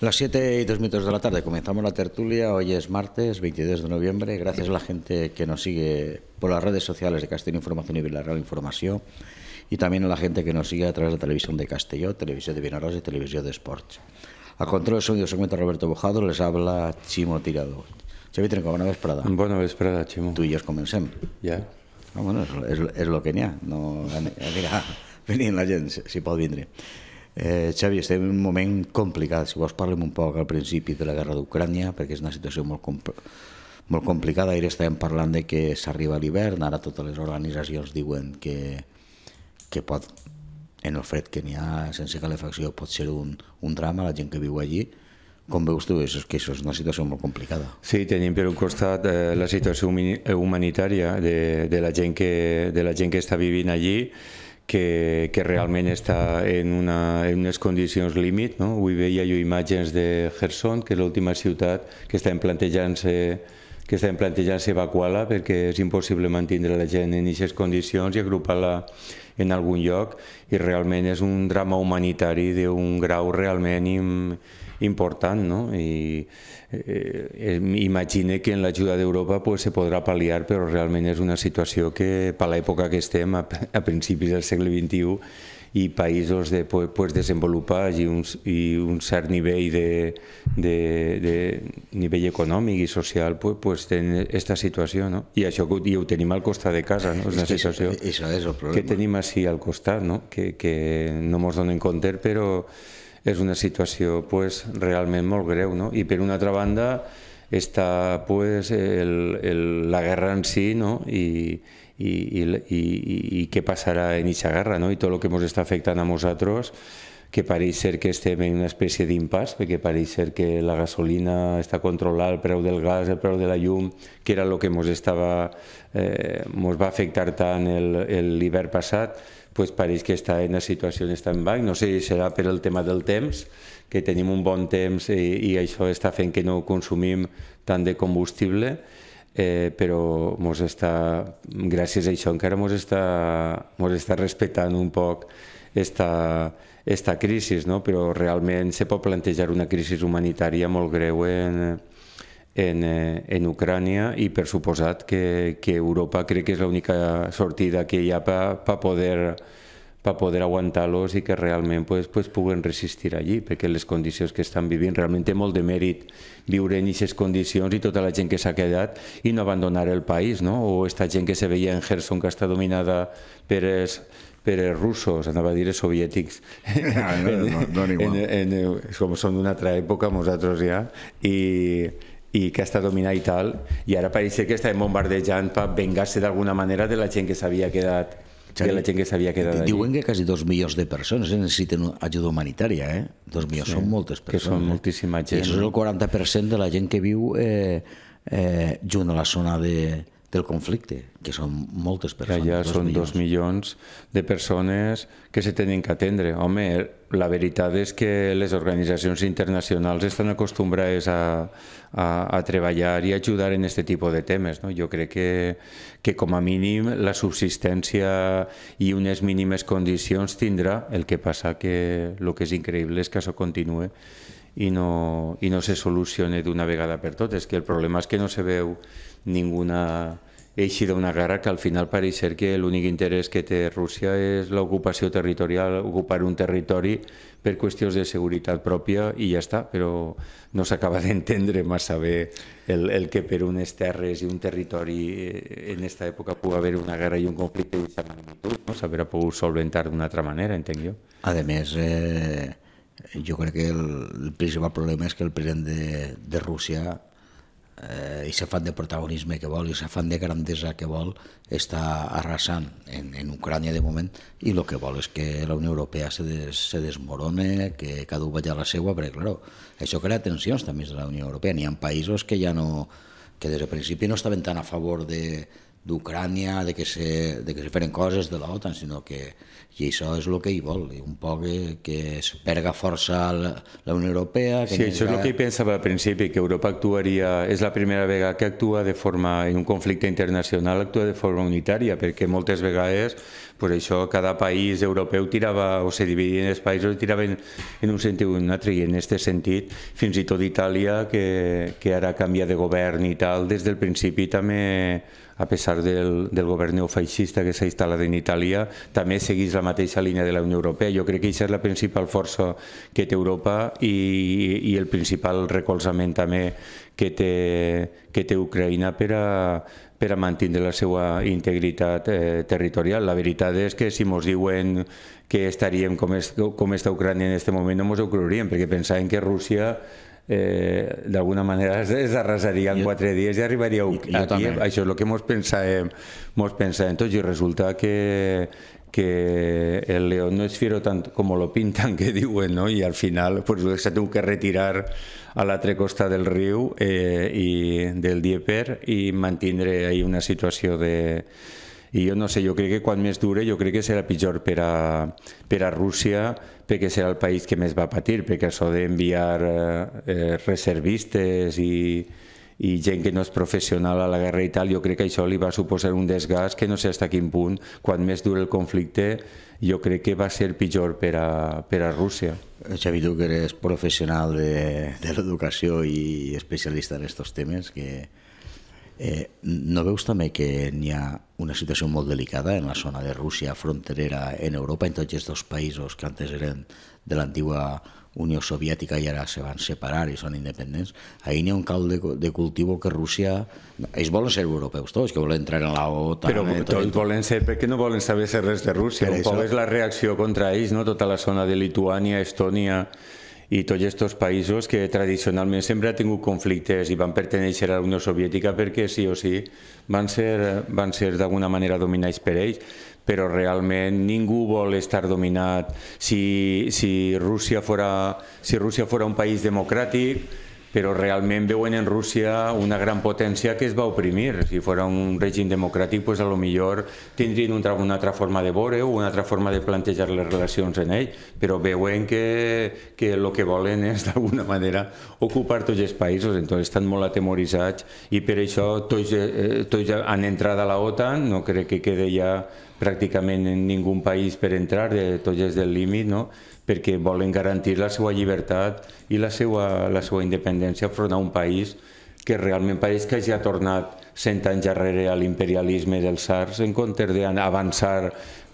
Las 7 y 2 minutos de la tarde comenzamos la tertulia. Hoy es martes 22 de noviembre. Gracias a la gente que nos sigue por las redes sociales de Castellón Información y Villarreal Información y también a la gente que nos sigue a través de la televisión de Castelló, Televisión de Vinarosa y Televisión de Sports. A control de sonido se encuentra Roberto Bojado, les habla Chimo Tirado. Xavi Trenco, bona vesprada. Bona vesprada, Chimo. Tu i jo comencem. Ja. Yeah. Ah, bueno, és, és, és el que n'hi ha, no anirà venint la gent, si pot vindre. Eh, Xavi, estem en un moment complicat. Si vols parlem un poc al principi de la guerra d'Ucrània, perquè és una situació molt, compl molt complicada. Ahir estàvem parlant de que s'arriba l'hivern, ara totes les organitzacions diuen que, que pot en el fred que n'hi ha, sense calefacció, pot ser un, un drama, la gent que viu allí, com veus tu, és que això és una situació molt complicada. Sí, tenim per un costat eh, la situació humanitària de, de, la gent que, de la gent que està vivint allí, que, que realment està en, una, en unes condicions límit. No? Avui veia jo imatges de Gerson, que és l'última ciutat que estan plantejant-se que estan plantejant-se evacuar-la perquè és impossible mantenir la gent en aquestes condicions i agrupar-la en algun lloc i realment és un drama humanitari d'un grau realment im, important. No? I, eh, eh, imagine que en l'ajuda d'Europa pues, se podrà pal·liar, però realment és una situació que per l'època que estem, a, a principis del segle XXI, i països de poder pues, desenvolupar i un, i un cert nivell de, de, de nivell econòmic i social pues, pues, tenen aquesta situació. No? I això i ho tenim al costat de casa, no? és una situació és, això és el problema. que tenim així al costat, no? que, que no ens donen compte, però és una situació pues, realment molt greu. No? I per una altra banda, està pues, el, el, la guerra en si no? I, y, y, y, y qué pasará en esa guerra, ¿no? Y todo lo que nos está afectando a nosotros, que pareix ser que estem en una espècie d'impàs, perquè pareix ser que la gasolina està controlada, el preu del gas, el preu de la llum, que era el que ens estava, eh, mos va afectar tant l'hivern passat, pues pareix que està en una situació en No sé si serà per el tema del temps, que tenim un bon temps i, i això està fent que no consumim tant de combustible, eh, però mos està, gràcies a això encara mos està, mos està respectant un poc esta, esta crisi, no? però realment se pot plantejar una crisi humanitària molt greu en, en, eh, en Ucrània i per suposat que, que Europa crec que és l'única sortida que hi ha per pa, poder per poder aguantar-los i que realment pues, pues, puguen resistir allí, perquè les condicions que estan vivint realment té molt de mèrit viure en aquestes condicions i tota la gent que s'ha quedat i no abandonar el país, no? o aquesta gent que se veia en Gerson que està dominada per els, per els russos, anava a dir els soviètics, ah, no, no, no, no en, en, en, eh, com són d'una altra època nosaltres ja, i, i que està dominat i tal, i ara pareix que estan bombardejant per vengar-se d'alguna manera de la gent que s'havia quedat Xavi, de la gent que s'havia quedat allà. Diuen que quasi dos milions de persones eh, necessiten ajuda humanitària, eh? Dos milions, sí, són moltes persones. Que són eh? moltíssima gent. I això és el 40% de la gent que viu eh, eh, junt a la zona de, del conflicte, que són moltes persones. Allà són milions. dos milions de persones que se tenen que atendre. Home, la veritat és que les organitzacions internacionals estan acostumbrades a, a, a treballar i ajudar en aquest tipus de temes. No? Jo crec que, que com a mínim la subsistència i unes mínimes condicions tindrà, el que passa que el que és increïble és que això continue i no, i no se solucione d'una vegada per totes, que el problema és que no se veu ninguna eixir d'una guerra que al final pareix ser que l'únic interès que té Rússia és l'ocupació territorial, ocupar un territori per qüestions de seguretat pròpia i ja està, però no s'acaba d'entendre massa bé el, el que per unes terres i un territori eh, en aquesta època pugui haver una guerra i un conflicte d'aquesta magnitud, no? s'haurà pogut solventar d'una altra manera, entenc jo. A més, eh, jo crec que el, el principal problema és que el president de, de Rússia eh, i se fan de protagonisme que vol i se fan de grandesa que vol està arrasant en, en Ucrània de moment i el que vol és que la Unió Europea se, des, se desmorone, que cada un vagi a la seva, perquè, clar, això crea tensions també de la Unió Europea. N'hi ha països que ja no que des del principi no estaven tan a favor de, d'Ucrània, de, que se, de que se feren coses de l'OTAN, sinó que i això és el que hi vol, un poc que es perga força la, la Unió Europea... Que sí, això és el que hi pensava al principi, que Europa actuaria, és la primera vegada que actua de forma, en un conflicte internacional, actua de forma unitària, perquè moltes vegades per això cada país europeu tirava o se dividien els països tiraven en un sentit o en un altre i en aquest sentit fins i tot Itàlia que, que ara canvia de govern i tal des del principi també a pesar del, del govern neofeixista que s'ha instal·lat en Itàlia, també segueix la mateixa línia de la Unió Europea. Jo crec que això és la principal força que té Europa i, i el principal recolzament també que té, que té Ucraïna per a, per a mantenir la seva integritat eh, territorial. La veritat és que si ens diuen que estaríem com, com està Ucrània en aquest moment no ens ho creuríem, perquè pensàvem que Rússia eh, d'alguna manera es, arrasaria en quatre dies i arribaria a Kiev. Això és el que mos pensàvem, pensàvem tots i resulta que, que el león no es fiero tanto como lo pintan, que diuen, no? i al final pues, se tuvo que retirar a l'altra costa del riu eh, i del Dieper i mantindre ahí una situació de... I jo no sé, jo crec que quan més dure, jo crec que serà pitjor per a, per a Rússia, perquè serà el país que més va patir, perquè això d'enviar eh, eh reservistes i, i gent que no és professional a la guerra i tal, jo crec que això li va suposar un desgast que no sé fins a quin punt, quan més dura el conflicte, jo crec que va ser pitjor per a, per a Rússia. Xavi, tu que eres professional de, de l'educació i especialista en aquests temes, que eh, no veus també que n'hi ha una situació molt delicada en la zona de Rússia fronterera en Europa, en tots aquests dos països que antes eren de l'antiga Unió Soviètica i ara se van separar i són independents, ahir n'hi ha un cal de, de cultiu que Rússia... Ells volen ser europeus tots, que volen entrar en la OTAN... Però eh, tot, tot, volen ser, perquè no volen saber ser res de Rússia? un això... poc és la reacció contra ells, no? tota la zona de Lituània, Estònia i tots aquests països que tradicionalment sempre ha tingut conflictes i van pertenèixer a la Unió Soviètica perquè sí o sí van ser, van ser d'alguna manera dominats per ells però realment ningú vol estar dominat. Si, si, Rússia fora, si Rússia fora un país democràtic, però realment veuen en Rússia una gran potència que es va oprimir. Si fos un règim democràtic, pues a lo millor tindrien una, altra forma de veure o una altra forma de plantejar les relacions en ell, però veuen que, que el que volen és d'alguna manera ocupar tots els països, entonces estan molt atemoritzats i per això tots, eh, tots han entrat a la OTAN, no crec que quede ja pràcticament en ningú país per entrar, de tots els del límit, no? perquè volen garantir la seva llibertat i la seva, la seva independència front a un país que realment pareix que hagi tornat cent anys darrere a l'imperialisme dels arts en comptes d'avançar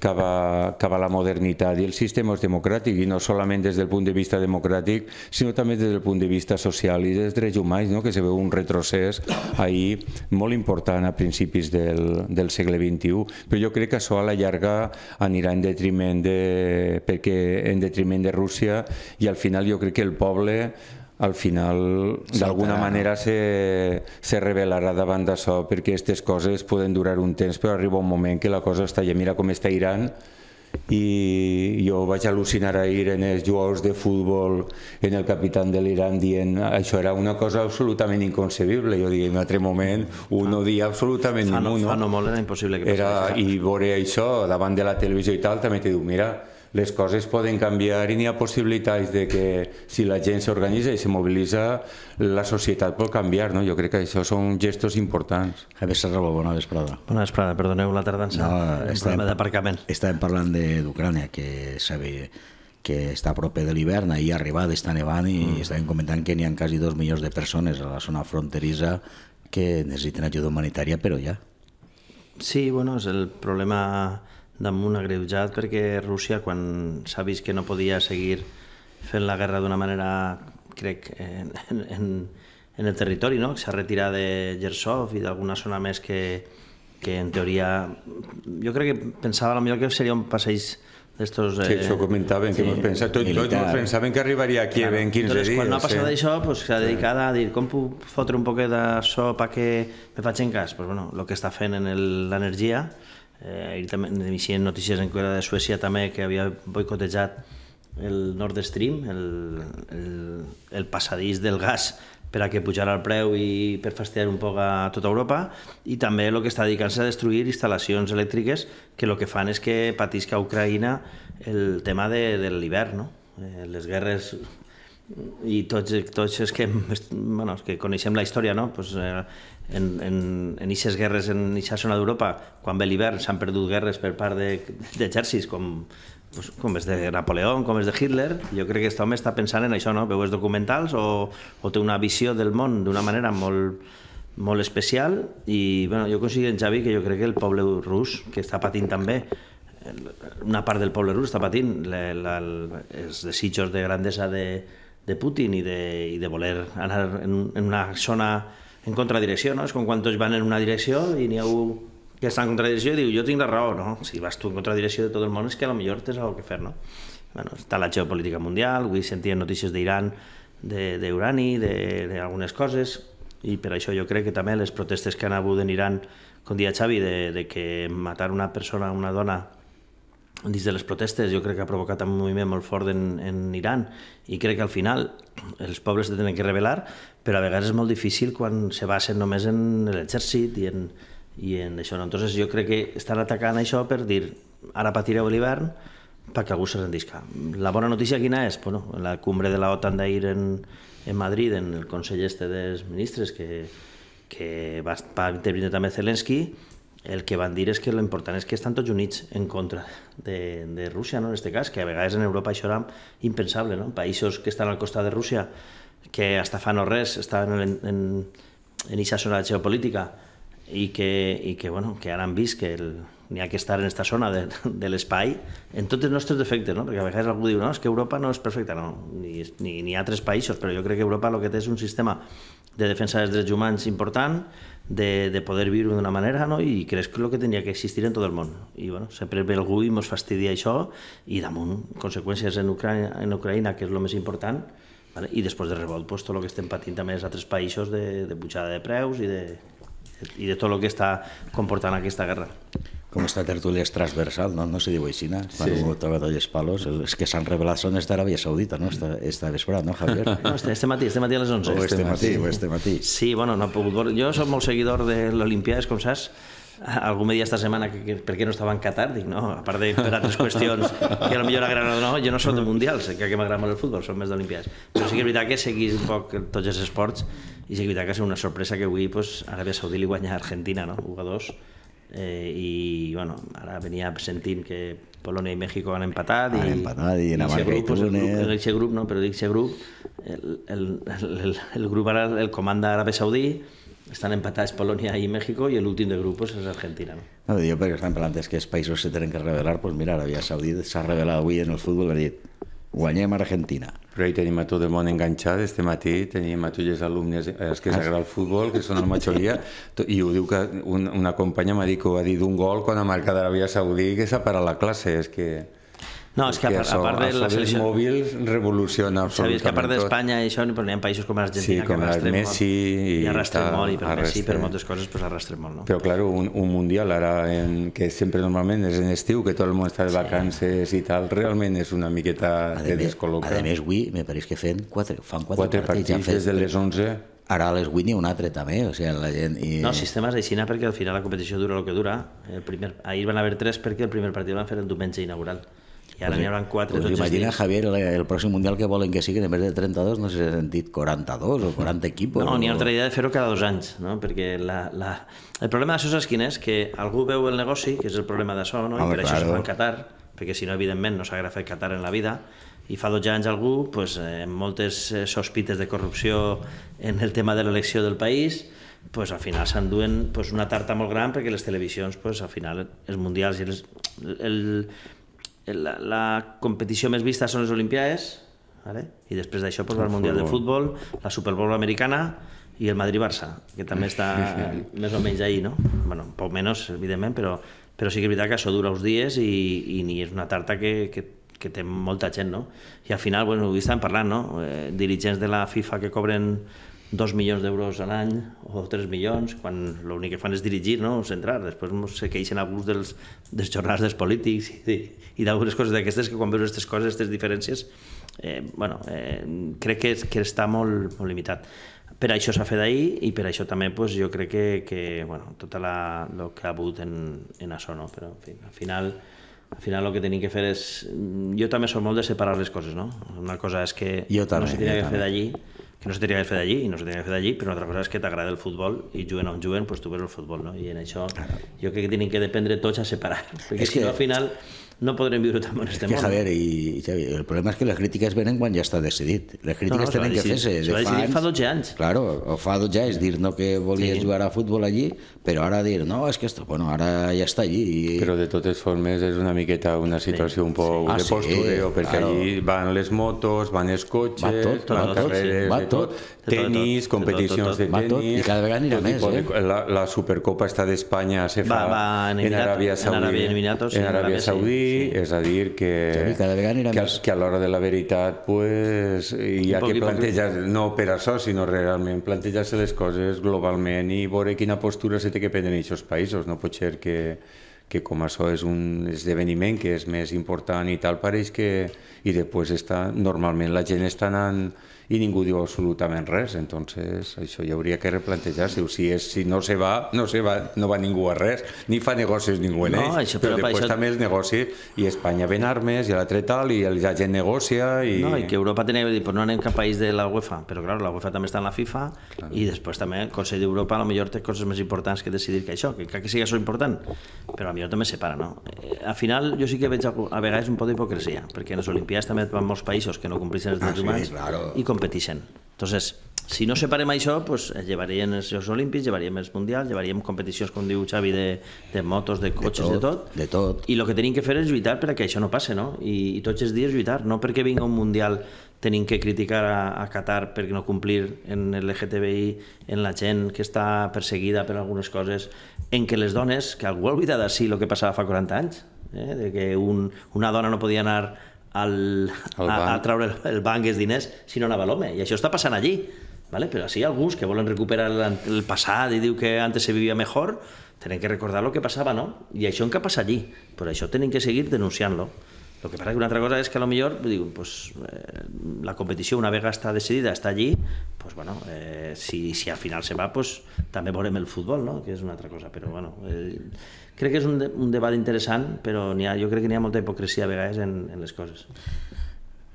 cap a, cap a la modernitat. I el sistema és democràtic, i no solament des del punt de vista democràtic, sinó també des del punt de vista social i dels drets humans, no? que se veu un retrocés ahir molt important a principis del, del segle XXI. Però jo crec que això a la llarga anirà en detriment de, perquè en detriment de Rússia i al final jo crec que el poble al final d'alguna manera se, se revelarà davant d'això perquè aquestes coses poden durar un temps però arriba un moment que la cosa està ja mira com està Iran i jo vaig al·lucinar ahir en els jugadors de futbol, en el capità de l'Iran dient això era una cosa absolutament inconcebible, jo diria en un altre moment un no dia absolutament fa ningú, no? Fa no molt era impossible que passés. Era, I veure això davant de la televisió i tal també te diu, mira, les coses poden canviar i n'hi ha possibilitats de que si la gent s'organitza i se mobilitza, la societat pot canviar. No? Jo crec que això són gestos importants. Javier Serralbo, bona vesprada. Bona vesprada, perdoneu la tardança, no, estàvem, problema d'aparcament. Estàvem parlant d'Ucrània, que sabia que està a prop de l'hivern, ahir arribat està nevant i mm. estàvem comentant que n'hi ha quasi dos milions de persones a la zona fronterissa que necessiten ajuda humanitària, però ja. Sí, bueno, és el problema damunt agreujat perquè Rússia, quan s'ha vist que no podia seguir fent la guerra d'una manera, crec, en, en, en el territori, no? s'ha retirat de Gersov i d'alguna zona més que, que en teoria... Jo crec que pensava a millor que seria un passeig d'estos... Eh, sí, això comentaven, sí, que sí, pensat, tot, tot, pensaven que arribaria aquí claro. en 15 Entonces, dies. Quan no ha passat eh. sí. això, s'ha pues, dedicat a dir com puc fotre un poquet de so perquè me facin cas? Pues, bueno, el que està fent en l'energia, Eh, també hi notícies en era de Suècia també que havia boicotejat el Nord Stream, el, el, el passadís del gas per a que pujarà el preu i per fastidiar un poc a tota Europa i també el que està dedicant-se a destruir instal·lacions elèctriques que el que fan és que patisca Ucraïna el tema de, de l'hivern, no? Eh, les guerres i tots, tots els que, bueno, els que coneixem la història, no? pues, eh, en, en, en eixes guerres en eixa zona d'Europa, quan ve l'hivern s'han perdut guerres per part d'exèrcits de, com, pues, com és de Napoleó, com és de Hitler, jo crec que aquest home està pensant en això, no? Veu els documentals o, o té una visió del món d'una manera molt, molt especial i bueno, jo consigui en Xavi que jo crec que el poble rus, que està patint també, una part del poble rus està patint la, la, els desitjos de grandesa de, de Putin i de, i de voler anar en, en una zona en contradirecció, no? És com quan tots van en una direcció i n'hi ha un que està en contradirecció i diu jo tinc la raó, no? Si vas tu en contradirecció de tot el món és que a lo millor tens alguna que fer, no? Bueno, està la geopolítica mundial, avui sentia notícies d'Iran, d'Urani, d'algunes coses, i per això jo crec que també les protestes que han hagut en Iran, com dia Xavi, de, de que matar una persona, una dona, dins de les protestes jo crec que ha provocat un moviment molt fort en, en Iran i crec que al final els pobles se tenen que revelar, però a vegades és molt difícil quan se basen només en l'exèrcit i, en, i en això. No? Entonces jo crec que estan atacant això per dir ara patireu l'hivern perquè algú se rendisca. La bona notícia quina és? Bueno, la cumbre de la OTAN d'ahir en, en Madrid, en el Consell Este dels Ministres, que, que va, va intervenir també Zelensky, el que van dir és que l'important és que estan tots units en contra de, de Rússia, no? en aquest cas, que a vegades en Europa això era impensable, no? països que estan al costat de Rússia, que hasta fa no res estaven en, en, en aquesta zona geopolítica i que, i que, bueno, que ara han vist que n'hi ha que estar en aquesta zona de, de l'espai en tots els nostres defectes, no? perquè a vegades algú diu no, és que Europa no és perfecta, no, ni, ni, ni altres països, però jo crec que Europa el que té és un sistema de defensa dels drets humans important, de, de, poder viure d'una manera no? i crec que és el que tenia que existir en tot el món. I bueno, sempre ve algú i ens fastidia això i damunt conseqüències en Ucraïna, en Ucraïna que és el més important, vale? i després de revolt pues, tot el que estem patint també és altres països de, de pujada de preus i de, i de tot el que està comportant aquesta guerra com esta tertúlia és transversal, no, no se diu així, quan sí. ho toca de palos, és que s'han revelat són els d'Aràbia Saudita, no? Esta, esta vesprada, no, Javier? No, este, este matí, este matí a les 11. O este, este matí, matí, o este matí. Sí, bueno, no he pogut Jo soc molt seguidor de l'Olimpiades, com saps, algú me dia esta setmana que, que per què no estava en Qatar, dic, no, a part de per altres qüestions que millor agrada o no, jo no sóc de mundials, que, que m'agrada molt el futbol, són més d'olimpiades. Però sí que és veritat que seguís un poc tots els esports i sí que és veritat que ha sigut una sorpresa que avui pues, Aràbia Saudí li guanya a Argentina, no? 1 2 eh, i bueno, ara venia sentint que Polònia i Mèxic han empatat han i, empatat i Dinamarca i, i Túnez en aquest grup, no, però dic aquest grup el, el, el, el grup ara el comanda Aràbia Saudí estan empatats Polònia i Mèxic i l'últim de grup és Argentina. No? no jo perquè estan parlant és que els països se tenen que revelar, doncs pues mira, Arabia Saudí s'ha revelat avui en el futbol, ha dit guanyem Argentina. Però hi tenim a tot el món enganxat, este matí tenim a tots els alumnes eh, els que s'agrada el futbol, que són la majoria, i ho diu que un, una companya m'ha dit que ho ha dit un gol quan ha marcat l'Arabia Saudí que s'ha parat la classe, és que... No, és que a, part, això, a part de la selecció... mòbils revoluciona absolutament Sabies que a part d'Espanya i això, però hi ha països com l'Argentina sí, com que arrastren Messi, I, arrastren tal, molt, i per arrastre. Messi, per moltes coses, pues, arrastren molt. No? Però, clar, un, un mundial ara, en, que sempre normalment és en estiu, que tot el món està de vacances sí. i tal, realment és una miqueta a de descol·locar. A més, avui me pareix que fan quatre, fan quatre, quatre partits. Quatre partits des de les 11 ara a les 8 n'hi ha un altre també, o sigui, la gent... I... No, sistemes així perquè al final la competició dura el que dura. El primer, ahir van haver tres perquè el primer partit van fer el diumenge inaugural i ara n'hi haurà quatre us tots imagina, Javier, el, el pròxim Mundial que volen que siguin, en vez de 32, no sé si han dit 42 o 40 equips No, o... n'hi ha altra idea de fer-ho cada dos anys, no? perquè la, la... el problema d'això és quin és, que algú veu el negoci, que és el problema d'això, no? i per claro. això es fa en Qatar, perquè si no, evidentment, no s'hagués fet Qatar en la vida, i fa 12 anys algú, pues, eh, amb moltes eh, sospites de corrupció en el tema de l'elecció del país, pues, al final s'enduen pues, una tarta molt gran perquè les televisions, pues, al final, els mundials i el, el, la, la competició més vista són les Olimpiades, vale? i després d'això pues, el, el Mundial de Futbol, la Super Bowl americana i el Madrid-Barça, que també està més o menys ahir, no? bueno, un poc menys, evidentment, però, però sí que és veritat que això dura uns dies i, i ni és una tarta que, que, que té molta gent, no? I al final, bueno, ho estàvem parlant, no? Eh, dirigents de la FIFA que cobren dos milions d'euros a l'any o tres milions, quan l'únic que fan és dirigir, no? centrar. Després no se queixen a gust dels, dels jornals dels polítics i, i d'algunes coses d'aquestes que quan veus aquestes coses, aquestes diferències, eh, bueno, eh, crec que, que està molt, molt limitat. Per això s'ha fet ahir i per això també pues, jo crec que, que bueno, tot el que ha hagut en, en això, no? però en fi, al final al final el que tenim que fer és... Jo també soc molt de separar les coses, no? Una cosa és que també, no se tenia que fer d'allí que no se tenia que fer d'allí i no se tenia que fer d'allí, però una altra cosa és que t'agrada el futbol i juguen on juguen, doncs tu veus el futbol, no? I en això claro. jo crec que tenen que dependre tots a separar, perquè és si que... no al final no podrem viure tan bon este món. Javier, i, Xavi, el problema és que les crítiques venen quan ja està decidit. Les crítiques no, no, tenen que fer-se de fans. Va decidir fa 12 anys. Claro, o fa 12 anys dir no que volies sí. jugar a futbol allí, però ara dir, no, és que esto, bueno, ara ja està allí. I... Però de totes formes és una miqueta una situació sí, un poc sí. ah, de postureo, sí, perquè claro. allí van les motos, van els cotxes, va tot, tot, van va tot, tot. tenis, competicions de tenis... I cada vegada anirà més, eh? De, la, la Supercopa està d'Espanya se fa va, en, en Aràbia Saudí, en Aràbia, en Aràbia Saudí, sí, és a dir que, sí, cada que, més. que a l'hora de la veritat pues, hi ha que plantejar, no per això, sinó realment plantejar-se les coses globalment i veure quina postura se té que prendre aquests països, no pot ser que, que com això és un esdeveniment que és més important i tal, pareix que... I després està, normalment la gent està anant i ningú diu absolutament res. Entonces, això hi hauria que replantejar-se. Si, és, si no se va, no se va, no va ningú a res, ni fa negocis ningú en no, ells, això, però, però després això... també els negoci i Espanya ven armes i l'altre tal, i la gent negocia... I... No, i que Europa tenia dir, però no anem cap país de la UEFA, però clar, la UEFA també està en la FIFA i després també el Consell d'Europa a lo millor té coses més importants que decidir que això, que encara que sigui això important, però a lo millor també separa, no? Eh, al final jo sí que veig a vegades un poc d'hipocresia, perquè en les Olimpiades també van molts països que no complixen els drets ah, sí, humans claro. i com competeixen. Entonces, si no separem això, pues, eh, llevaríem els Jocs Olímpics, llevaríem els Mundials, llevaríem competicions, com diu Xavi, de, de motos, de cotxes, de tot, de tot. I el que tenim que fer és lluitar perquè això no passe, no? I, i tots els dies lluitar, no perquè vinga un Mundial tenim que criticar a, a Qatar per no complir en el LGTBI, en la gent que està perseguida per algunes coses, en que les dones, que algú ha oblidat així el que passava fa 40 anys, eh? de que un, una dona no podia anar al, a, a treure el banc els diners si no anava l'home, i això està passant allí ¿vale? però així alguns que volen recuperar el, el passat i diu que antes se vivia mejor tenen que recordar el que passava, no? I això què passa allí, però això tenen que seguir denunciant-lo. El que passa que una altra cosa és que a lo millor digo, pues, eh, la competició una vegada està decidida, està allí, pues, bueno, eh, si, si al final se va, pues, també veurem el futbol, no? que és una altra cosa. Però bueno, eh, crec que és un, de, un debat interessant, però ha, jo crec que n'hi ha molta hipocresia a vegades en, en les coses.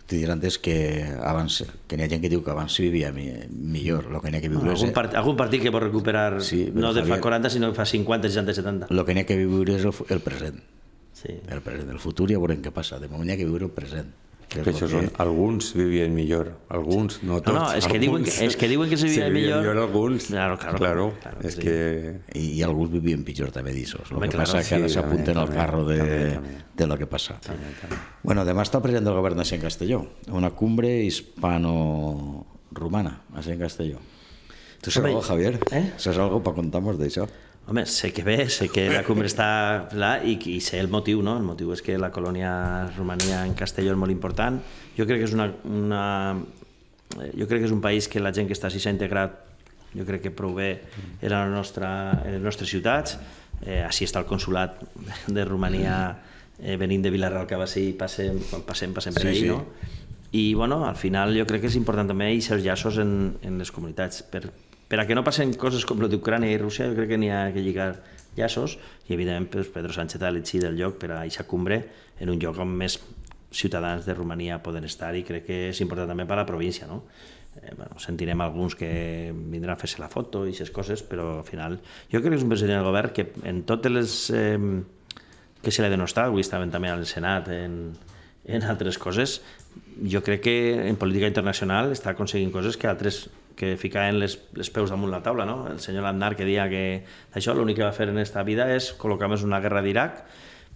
T'he dit antes que abans que n'hi ha gent que diu que abans s'hi vivia millor, el que n'hi ha que viure... No, algun, part, algun partit que pot recuperar sí, no de Javier, fa 40, sinó fa 50, 60, 70. El que n'hi ha que viure és el, el present. Sí. El present, el futur ja veurem què passa. De moment n'hi ha que viure el present. Que és són, alguns vivien millor, alguns, no tots. No, no és, que diuen, que, és que diuen que se vivia, se vivien millor. millor alguns, claro, claro, claro, claro és sí. que... I, I alguns vivien pitjor també d'ISOs. El que claro, passa sí, que ara s'apunten al carro de, també, també. de lo que passa. També, també. Bueno, demà està present el govern de Sant Castelló, una cumbre hispano-rumana, a Sant Castelló. Tu sabes algo, Javier? ¿Eh? alguna cosa per contarnos de d'això? Home, sé que bé, sé que la cumbre està clar i, i sé el motiu, no? El motiu és que la colònia romania en Castelló és molt important. Jo crec que és una, una... Eh, jo crec que és un país que la gent que està així s'ha integrat jo crec que prou bé en, la nostra, en les nostres ciutats. Eh, així està el consulat de Romania eh, venint de Vilareal que va ser passem, passem, passem per sí, ahir, sí. no? I bueno, al final jo crec que és important també els llaços en, en les comunitats per, per a que no passen coses com la d'Ucrània i Rússia, jo crec que n'hi ha que lligar llaços i, evidentment, pues, Pedro Sánchez ha elegit el lloc per a aquesta cumbre en un lloc on més ciutadans de Romania poden estar i crec que és important també per a la província, no? Eh, bueno, sentirem alguns que vindran a fer-se la foto i aquestes coses, però al final jo crec que és un president del govern que en totes les... Eh, que se l'ha denostat, avui estaven també al Senat en, en altres coses, jo crec que en política internacional està aconseguint coses que altres que ficaven les, les peus damunt la taula. No? El senyor Landar que dia que això l'únic que va fer en aquesta vida és col·locar més una guerra d'Iraq,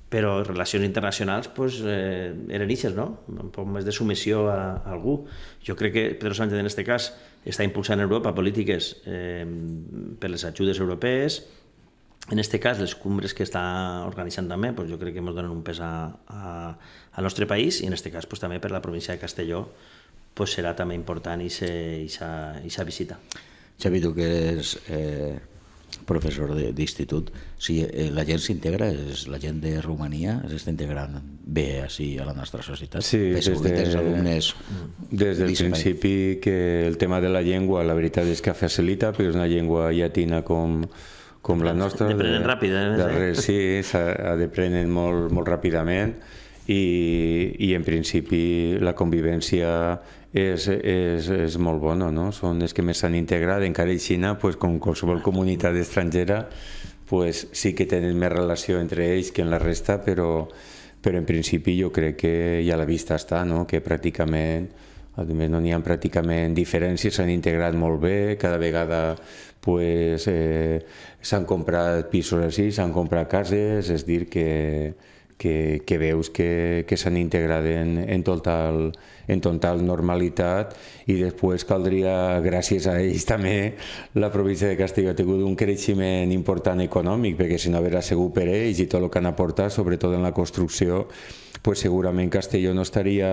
però relacions internacionals pues, eh, eren ixes, no? un poc més de submissió a, a algú. Jo crec que Pedro Sánchez en aquest cas està impulsant a Europa polítiques eh, per les ajudes europees, en este cas, les cumbres que està organitzant també, pues, jo crec que ens donen un pes a, al nostre país i en este cas pues, també per la província de Castelló pues serà també important aquesta visita. Xavi, tu que és eh, professor d'institut, si eh, la gent s'integra, és la gent de Romania s'està integrant bé així a la nostra societat? Sí, des, de, els alumnes des del principi que el tema de la llengua la veritat és que facilita, perquè és una llengua llatina com, com la nostra. Deprenen de, ràpid, eh? De eh? sí, s'ha d'aprenen molt, molt ràpidament i, i en principi la convivència és, és, és molt bona, no? són els que més s'han integrat, encara i Xina, pues, com qualsevol comunitat estrangera, pues, sí que tenen més relació entre ells que en la resta, però, però en principi jo crec que ja la vista està, no? que pràcticament a més no n'hi ha pràcticament diferències, s'han integrat molt bé, cada vegada pues, eh, s'han comprat pisos així, s'han comprat cases, és dir que, que, que veus que, que s'han integrat en, en, total, en total normalitat i després caldria, gràcies a ells també, la província de Castelló ha tingut un creixement important econòmic perquè si no haurà sigut per ells i tot el que han aportat, sobretot en la construcció, pues segurament Castelló no estaria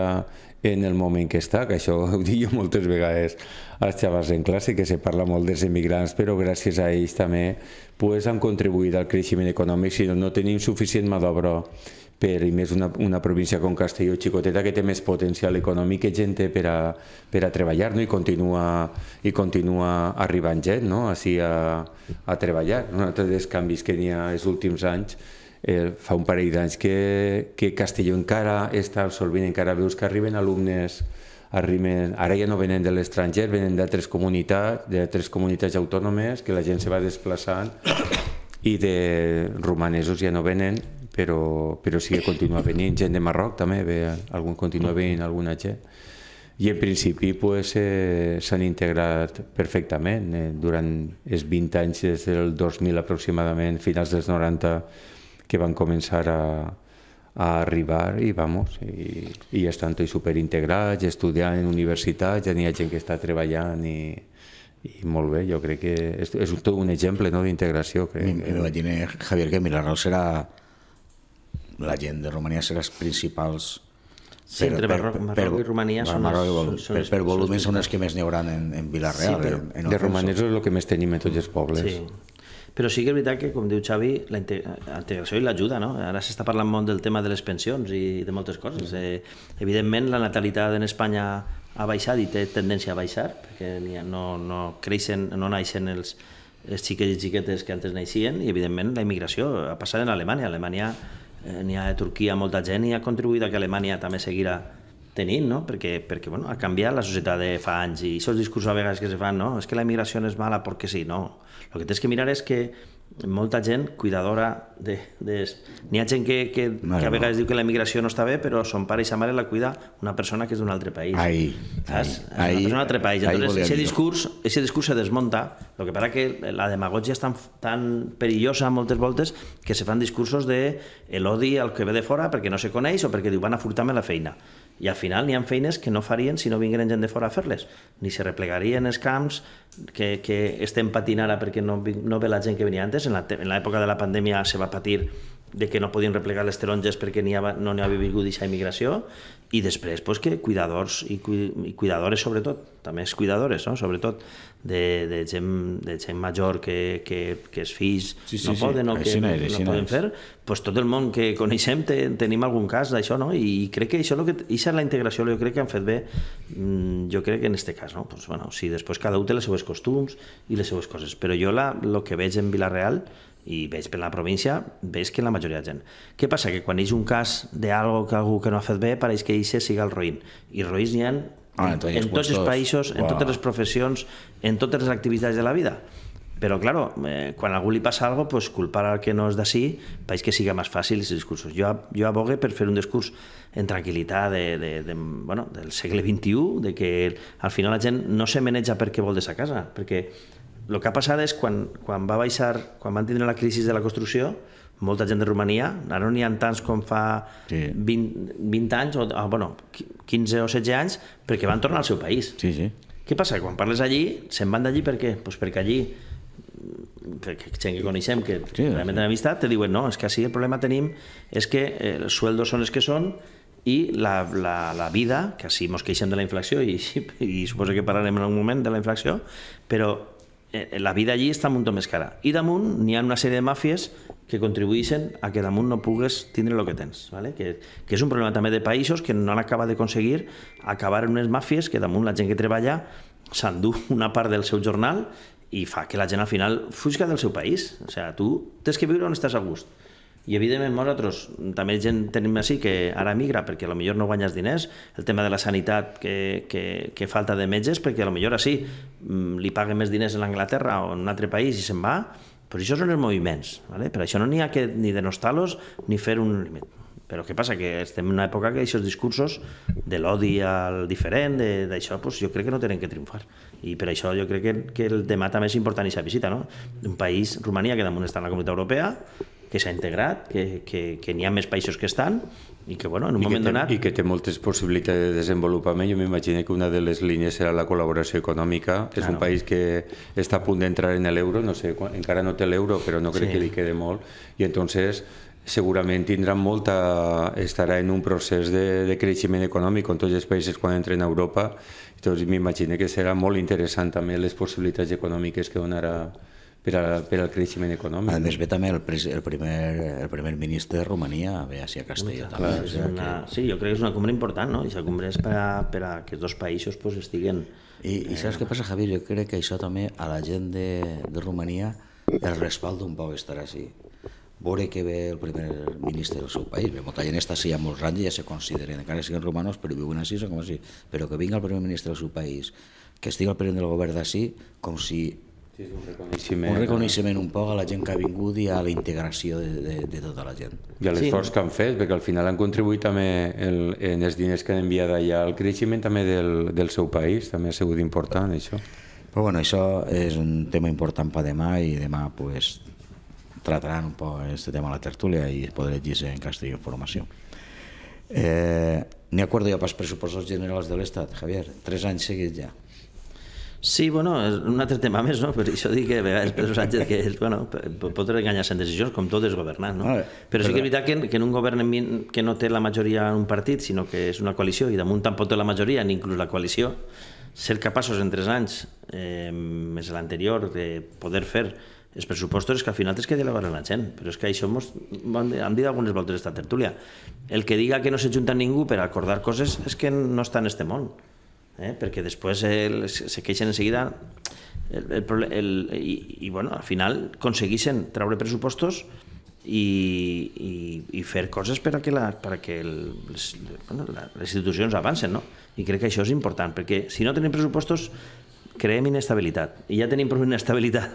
en el moment que està, que això ho dic jo moltes vegades als xavals en classe, que se parla molt dels emigrants, però gràcies a ells també pues, han contribuït al creixement econòmic, si no, no tenim suficient mà d'obra per, i més una, una província com Castelló xicoteta que té més potencial econòmic que gent per a, per a treballar no? I, continua, i continua arribant gent no? Així a, a treballar. Un altre dels canvis que n'hi ha els últims anys eh, fa un parell d'anys que, que Castelló encara està absorbint, encara veus que arriben alumnes arriben, ara ja no venen de l'estranger, venen d'altres comunitats, d'altres comunitats autònomes, que la gent se va desplaçant i de romanesos ja no venen, però, però sí que continua venint gent de Marroc també, ve, algun continua venint alguna gent. I en principi pues, eh, s'han integrat perfectament. Eh, durant els 20 anys, des del 2000 aproximadament, finals dels 90, que van començar a, a arribar i, vamos, i, i estan tots superintegrats, estudiant en universitat, ja n'hi ha gent que està treballant i, i molt bé, jo crec que és, és tot un exemple no, d'integració. M'imagino, Javier, que Milaral serà... La gent de Romania serà els principals Sí, per, entre Marroc, Marroc per, i Romania són, Marroc, són, són, són, per, per volumen són els que més n'hi haurà en, en Real. Sí, però, en, en de romanesos és el que més tenim en tots els pobles. Sí. Però sí que és veritat que, com diu Xavi, la integració i l'ajuda, no? Ara s'està parlant molt del tema de les pensions i de moltes coses. Mm. Eh, evidentment, la natalitat en Espanya ha baixat i té tendència a baixar, perquè no, no creixen, no naixen els, els xiquets i xiquetes que antes naixien, i evidentment la immigració ha passat en Alemanya. A Alemanya eh, n'hi ha a Turquia molta gent i ha contribuït a que Alemanya també seguirà tenint, no? perquè, perquè bueno, ha canviat la societat de fa anys i això és discursos a vegades que se fan, no? és que la immigració és mala perquè sí, no, el que tens que mirar és que molta gent cuidadora de... de... N'hi ha gent que, que, Mare que a vegades no. diu que la immigració no està bé, però son pare i sa mare la cuida una persona que és d'un altre país. Ahí, saps? Ahí, una persona d'un altre país. Ahí, Entonces, ese discurs, ese discurs se desmonta. Lo que para que la demagogia és tan, tan perillosa moltes voltes que se fan discursos de l'odi al que ve de fora perquè no se coneix o perquè diu van a furtar-me la feina. I al final n'hi ha feines que no farien si no vingueren gent de fora a fer-les. Ni se replegarien els camps que, que estem patint ara perquè no, no ve la gent que venia antes. En l'època de la pandèmia se va patir de que no podien replegar les taronges perquè ha, no n'hi havia vingut aquesta immigració i després pues, que cuidadors i, cu i cuidadores sobretot, també és cuidadores, no? sobretot de, de, gent, de gent major que, que, que els fills sí, sí, no poden o sí. que és, no, no poden és. fer, pues, tot el món que coneixem te, tenim algun cas d'això no? I, crec que això, lo que, això és la integració jo crec que han fet bé mm, jo crec que en este cas, no? pues, bueno, sí, després cada un té les seves costums i les seves coses, però jo la, lo que veig en Vilareal i veig per la província, veig que la majoria de gent. Què passa? Que quan és un cas d'algo que algú que no ha fet bé, pareix que ixe siga el roïn. I roïns n'hi ha ah, en, tots els països, wow. en totes les professions, en totes les activitats de la vida. Però, claro, eh, quan a algú li passa alguna cosa, pues, culpar al que no és d'ací, pareix que siga més fàcil els discursos. Jo, jo abogue per fer un discurs en tranquil·litat de, de, de, bueno, del segle XXI, de que al final la gent no se meneja perquè vol de sa casa, perquè el que ha passat és quan, quan va baixar, quan van tindre la crisi de la construcció, molta gent de Romania, ara no n'hi ha tants com fa sí. 20, 20 anys, o, o bueno, 15 o 16 anys, perquè van tornar al seu país. Sí, sí. Què passa? Quan parles allí, se'n van d'allí per què? Pues perquè allí que, que gent que coneixem que sí, doncs realment sí. amistat te diuen no, és que així el problema tenim és que eh, els sueldos són els que són i la, la, la vida, que així mos queixem de la inflació i, i suposo que parlarem en algun moment de la inflació, però Eh, la vida allí està molt més cara. I damunt n'hi ha una sèrie de màfies que contribueixen a que damunt no pugues tindre el que tens, ¿vale? que, que és un problema també de països que no han acabat d'aconseguir acabar en unes màfies que damunt la gent que treballa s'endú una part del seu jornal i fa que la gent al final fusca del seu país. O sigui, tu tens que viure on estàs a gust i evidentment nosaltres també gent tenim així que ara migra perquè a lo millor no guanyes diners, el tema de la sanitat que, que, que falta de metges perquè a lo millor així mm, li paguen més diners en Anglaterra o en un altre país i se'n va, però això són els moviments, ¿vale? per això no n'hi ha que ni denostar-los ni fer un límit. Però què passa? Que estem en una època que aquests discursos de l'odi al diferent, d'això, pues, jo crec que no tenen que triomfar. I per això jo crec que, que el debat també és important i visita, no? Un país, Romania, que damunt està en la Comunitat Europea, que s'ha integrat, que, que, que n'hi ha més països que estan i que, bueno, en un I moment té, donat... I que té moltes possibilitats de desenvolupament. Jo m'imagino que una de les línies serà la col·laboració econòmica. Claro. És un país que està a punt d'entrar en l'euro, no sé, encara no té l'euro, però no crec sí. que li quede molt. I entonces segurament tindrà molta... estarà en un procés de, de creixement econòmic en tots els països quan entren a Europa. Llavors m'imagino que serà molt interessant també les possibilitats econòmiques que donarà per, a, per al creixement econòmic. A més, ve també el, pres, el, primer, el primer ministre de Romania, ve a Castelló. Clar, també, és una, que... Sí, jo crec que és una cumbre important, no? I la cumbre és per a, per a que els dos països pues, estiguen... I, I eh, saps què passa, Javier? Jo crec que això també a la gent de, de Romania el respaldo un poc estarà així Vore que ve el primer ministre del seu país. Bé, molta gent està així a molts anys i ja se consideren, encara siguen siguin romanos, però viuen així, com així. Però que vinga el primer ministre del seu país, que estigui al president del govern d'ací, com si Sí, és un reconeixement. Un reconeixement un poc a la gent que ha vingut i a la integració de, de, de tota la gent. I a l'esforç sí. que han fet, perquè al final han contribuït també el, en els diners que han enviat allà al creixement també del, del seu país, també ha sigut important això. Però bueno, això és un tema important per demà i demà pues, trataran un poc aquest tema a la tertúlia i podré llegir en castell informació. Eh, N'hi acordo jo pels pressupostos generals de l'Estat, Javier, tres anys seguits ja. Sí, bueno, és un altre tema més, no? Per això dic que a vegades Pedro Sánchez que, bueno, pot enganyar-se en decisions com tot és governar, no? però sí que és veritat que, que en un govern que no té la majoria en un partit, sinó que és una coalició i damunt tampoc té la majoria, ni inclús la coalició, ser capaços en tres anys, eh, més l'anterior, de poder fer els pressupostos és que al final tens que dialogar amb la gent, però és que això mos, han dit algunes voltes d'esta tertúlia. El que diga que no s'ajunta ningú per acordar coses és que no està en este món eh? perquè després eh, se queixen en seguida el, el, el, i, i bueno, al final aconsegueixen treure pressupostos i, i, i fer coses per a que, la, per a que el, les, bueno, la, les institucions avancen no? i crec que això és important perquè si no tenim pressupostos creem inestabilitat i ja tenim prou inestabilitat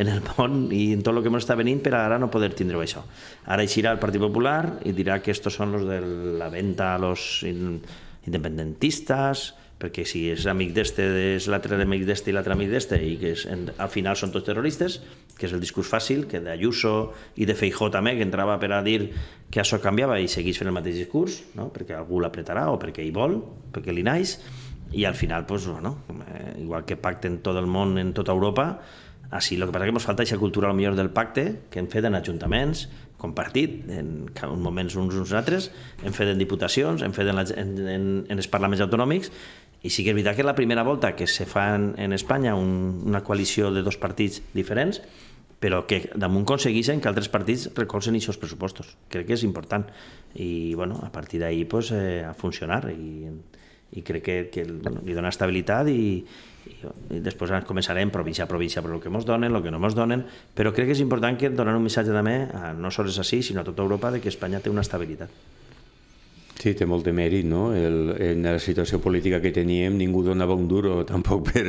en el món i en tot el que ens està venint per ara no poder tindre això. Ara eixirà el Partit Popular i dirà que estos són los de la venta a los independentistes, perquè si és amic d'este, és l'altre amic d'este i l'altre amic d'este, i que és, en, al final són tots terroristes, que és el discurs fàcil, que d'Ayuso i de Feijó també, que entrava per a dir que això canviava i seguís fent el mateix discurs, no? perquè algú l'apretarà o perquè hi vol, perquè li naix, i al final, pues, bueno, eh, igual que pacten tot el món en tota Europa, així, el que passa que ens falta aquesta cultura al millor del pacte que hem fet en ajuntaments, compartit, en uns moments uns uns altres, hem fet en diputacions, hem fet en, la, en, en, en els parlaments autonòmics, i sí que és veritat que la primera volta que se fa en, en Espanya un, una coalició de dos partits diferents, però que damunt aconsegueixen que altres partits recolzen aquests pressupostos. Crec que és important. I bueno, a partir d'ahí pues, eh, a funcionar. I, i crec que, que bueno, li dona estabilitat i, i, i després començarem província a província per el que ens donen, el que no ens donen, però crec que és important que donar un missatge també, a, no sols així, sinó a tota Europa, de que Espanya té una estabilitat. Sí, té molt de mèrit, no? El, en la situació política que teníem ningú donava un duro tampoc per,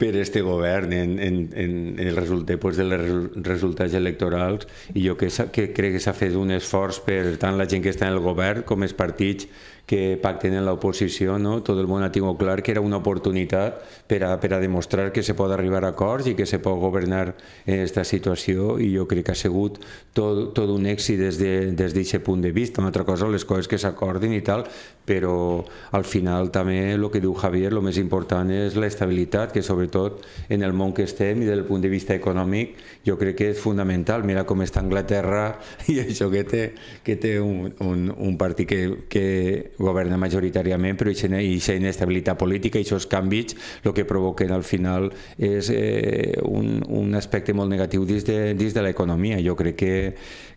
per este govern en, en, en el resultat després dels resultats electorals i jo que, que crec que s'ha fet un esforç per tant la gent que està en el govern com els partits que pacten en l'oposició, no? tot el món ha tingut clar que era una oportunitat per a, per a demostrar que se pot arribar a acords i que se pot governar en aquesta situació i jo crec que ha sigut tot, tot un èxit des d'aquest de, des punt de vista. Una altra cosa, les coses que s'acordin i tal, però al final també el que diu Javier, el més important és la estabilitat, que sobretot en el món que estem i del punt de vista econòmic jo crec que és fundamental. Mira com està Anglaterra i això que té, que té un, un, un partit que, que governa majoritàriament, però aquesta inestabilitat política i aquests canvis el que provoquen al final és eh, un, un aspecte molt negatiu dins de, de l'economia. Jo crec que,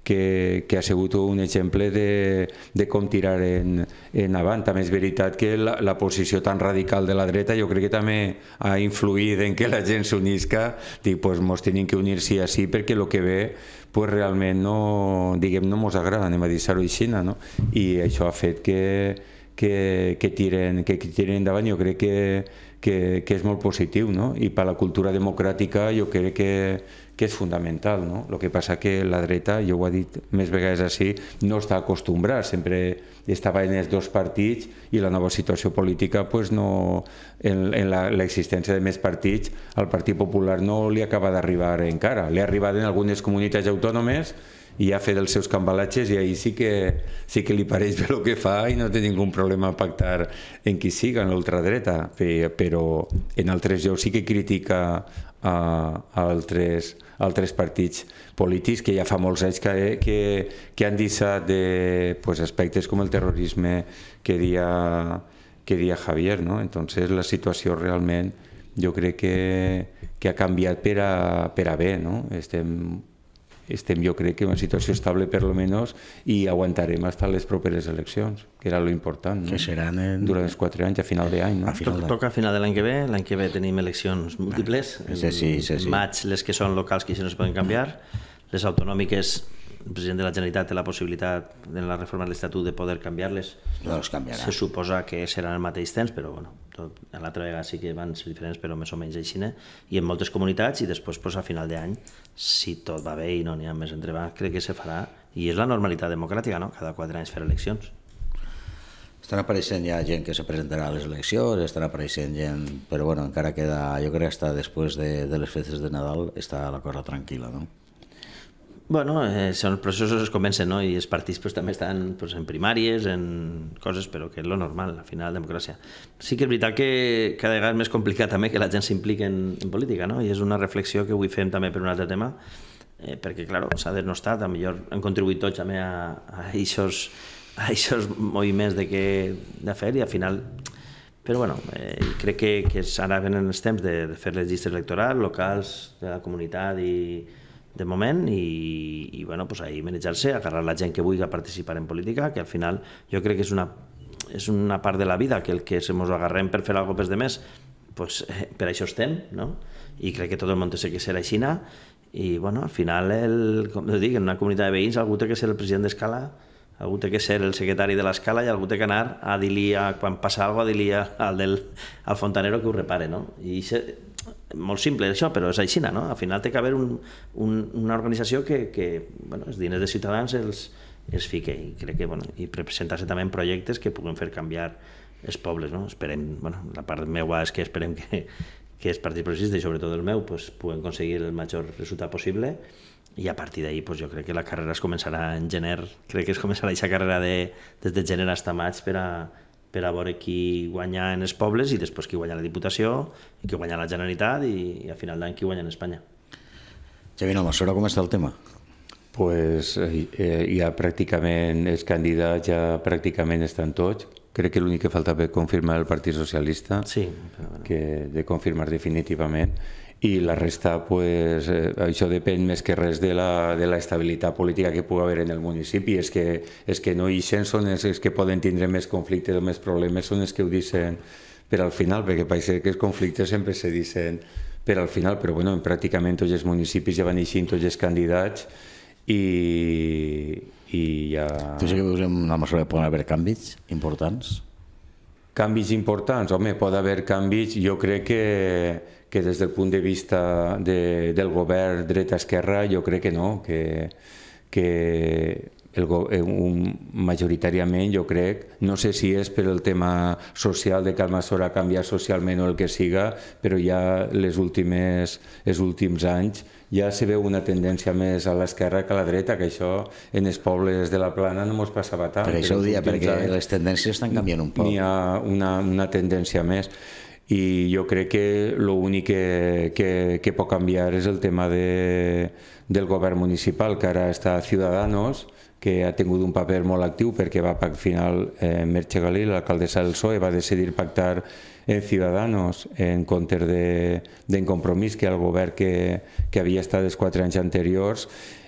que, que ha sigut un exemple de, de com tirar en, en avant. També és veritat que la, posició tan radical de la dreta jo crec que també ha influït en que la gent s'unisca. Dic, doncs pues, mos tenim que unir perquè el que ve pues realment no, diguem, no mos agrada, anem a dir-ho així, no? i això ha fet que, que, que, tiren, que, que tiren endavant, jo crec que, que, que és molt positiu, no? i per la cultura democràtica jo crec que, que és fundamental. No? El que passa que la dreta, jo ho he dit més vegades així, no està acostumbrada, sempre estava en els dos partits i la nova situació política pues, no, en, en l'existència de més partits al Partit Popular no li acaba d'arribar encara. Li ha arribat en algunes comunitats autònomes i ha fet els seus cambalatges i ahir sí que, sí que li pareix bé el que fa i no té ningú problema a pactar en qui siga, en l'ultradreta, però en altres llocs sí que critica a, a altres, altres partits polítics que ja fa molts anys que, que, que han dissat de pues, aspectes com el terrorisme que dia, que dia Javier. No? Entonces la situació realment jo crec que, que ha canviat per a, per a bé. No? Estem estem jo crec que en una situació estable per lo menys i aguantarem fins a les properes eleccions, que era lo important. No? Que seran en... Durant els quatre anys, a final d'any. No? A final de... Toca a final de l'any que ve, l'any que ve tenim eleccions múltiples, sí, sí, sí, sí. maig les que són locals que si no es poden canviar, les autonòmiques el president de la Generalitat té la possibilitat en la reforma de l'Estatut de poder canviar-les. No les canviarà. Se suposa que seran al mateix temps, però bueno, tot, l'altra vegada sí que van ser diferents, però més o menys així, eh? i en moltes comunitats, i després pues, a final d'any, si tot va bé i no n'hi ha més entrebancs, crec que se farà, i és la normalitat democràtica, no? cada quatre anys fer eleccions. Estan apareixent ja gent que se presentarà a les eleccions, estan apareixent gent, però bueno, encara queda, jo crec que està després de, de les festes de Nadal, està la cosa tranquil·la, no? Bueno, eh, són processos que comencen, no? I els partits pues, també estan pues, en primàries, en coses, però que és lo normal, al final, la democràcia. Sí que és veritat que cada vegada és més complicat també que la gent s'impliqui en, en política, no? I és una reflexió que avui fem també per un altre tema, eh, perquè, clar, s'ha denostat, a millor han contribuït tots també a, a, eixos, a moviments de, què, de fer i al final però bueno, eh, crec que, que ara venen els temps de, de fer les llistes electorals, locals, de la comunitat i, de moment i, i bueno, pues ahir manejar-se, agarrar la gent que vulgui participar en política, que al final jo crec que és una, és una part de la vida, que el que se mos agarrem per fer alguna cosa de més, pues, eh, per això estem, no? I crec que tot el món té que ser així, i bueno, al final, el, com dic, en una comunitat de veïns algú té que ser el president d'escala, algú té que ser el secretari de l'escala i algú té que anar a dir-li, quan passa alguna cosa, a dir-li al, del, al fontanero que ho repare, no? I molt simple això, però és així, no? Al final té que haver un, un, una organització que, que bueno, els diners de Ciutadans els, els fique i crec que, bueno, i presentar-se també en projectes que puguen fer canviar els pobles, no? Esperem, bueno, la part meva és que esperem que, que els partits progressistes i sobretot el meu pues, puguen aconseguir el major resultat possible i a partir d'ahir pues, jo crec que la carrera es començarà en gener, crec que es començarà aquesta carrera de, des de gener fins a maig per a, per a veure qui guanya en els pobles i després qui guanya la Diputació, i qui guanya la Generalitat i, i a final d'any qui guanya en Espanya. Javi Nomasora, com està el tema? pues, eh, ja eh, pràcticament els candidats ja pràcticament estan tots. Crec que l'únic que falta per confirmar el Partit Socialista, sí, però... que de confirmar definitivament, i la resta, pues, eh, això depèn més que res de la, de la estabilitat política que pugui haver en el municipi. És que, és que no hi són els, que poden tindre més conflictes o més problemes, són els que ho diuen per al final, perquè pareix que els conflictes sempre se diuen per al final, però bueno, en pràcticament tots els municipis ja van eixint tots els candidats i, i ja... Tu sí que veus en una mesura que poden haver canvis importants? Canvis importants? Home, pot haver canvis, jo crec que, que des del punt de vista de, del govern dreta-esquerra jo crec que no, que, que el, eh, un, majoritàriament jo crec, no sé si és per el tema social de que Sora ha canviat socialment o el que siga, però ja les últimes, els últims anys ja se veu una tendència més a l'esquerra que a la dreta, que això en els pobles de la plana no mos passava tant. Per això ho dia, perquè les tendències estan canviant un poc. N'hi ha una, una tendència més i jo crec que l'únic que, que, que pot canviar és el tema de, del govern municipal, que ara està Ciudadanos, que ha tingut un paper molt actiu perquè va al final eh, Merche Galí, l'alcaldessa del PSOE, va decidir pactar en Ciudadanos en contra de, de Compromís, que el govern que, que havia estat els quatre anys anteriors,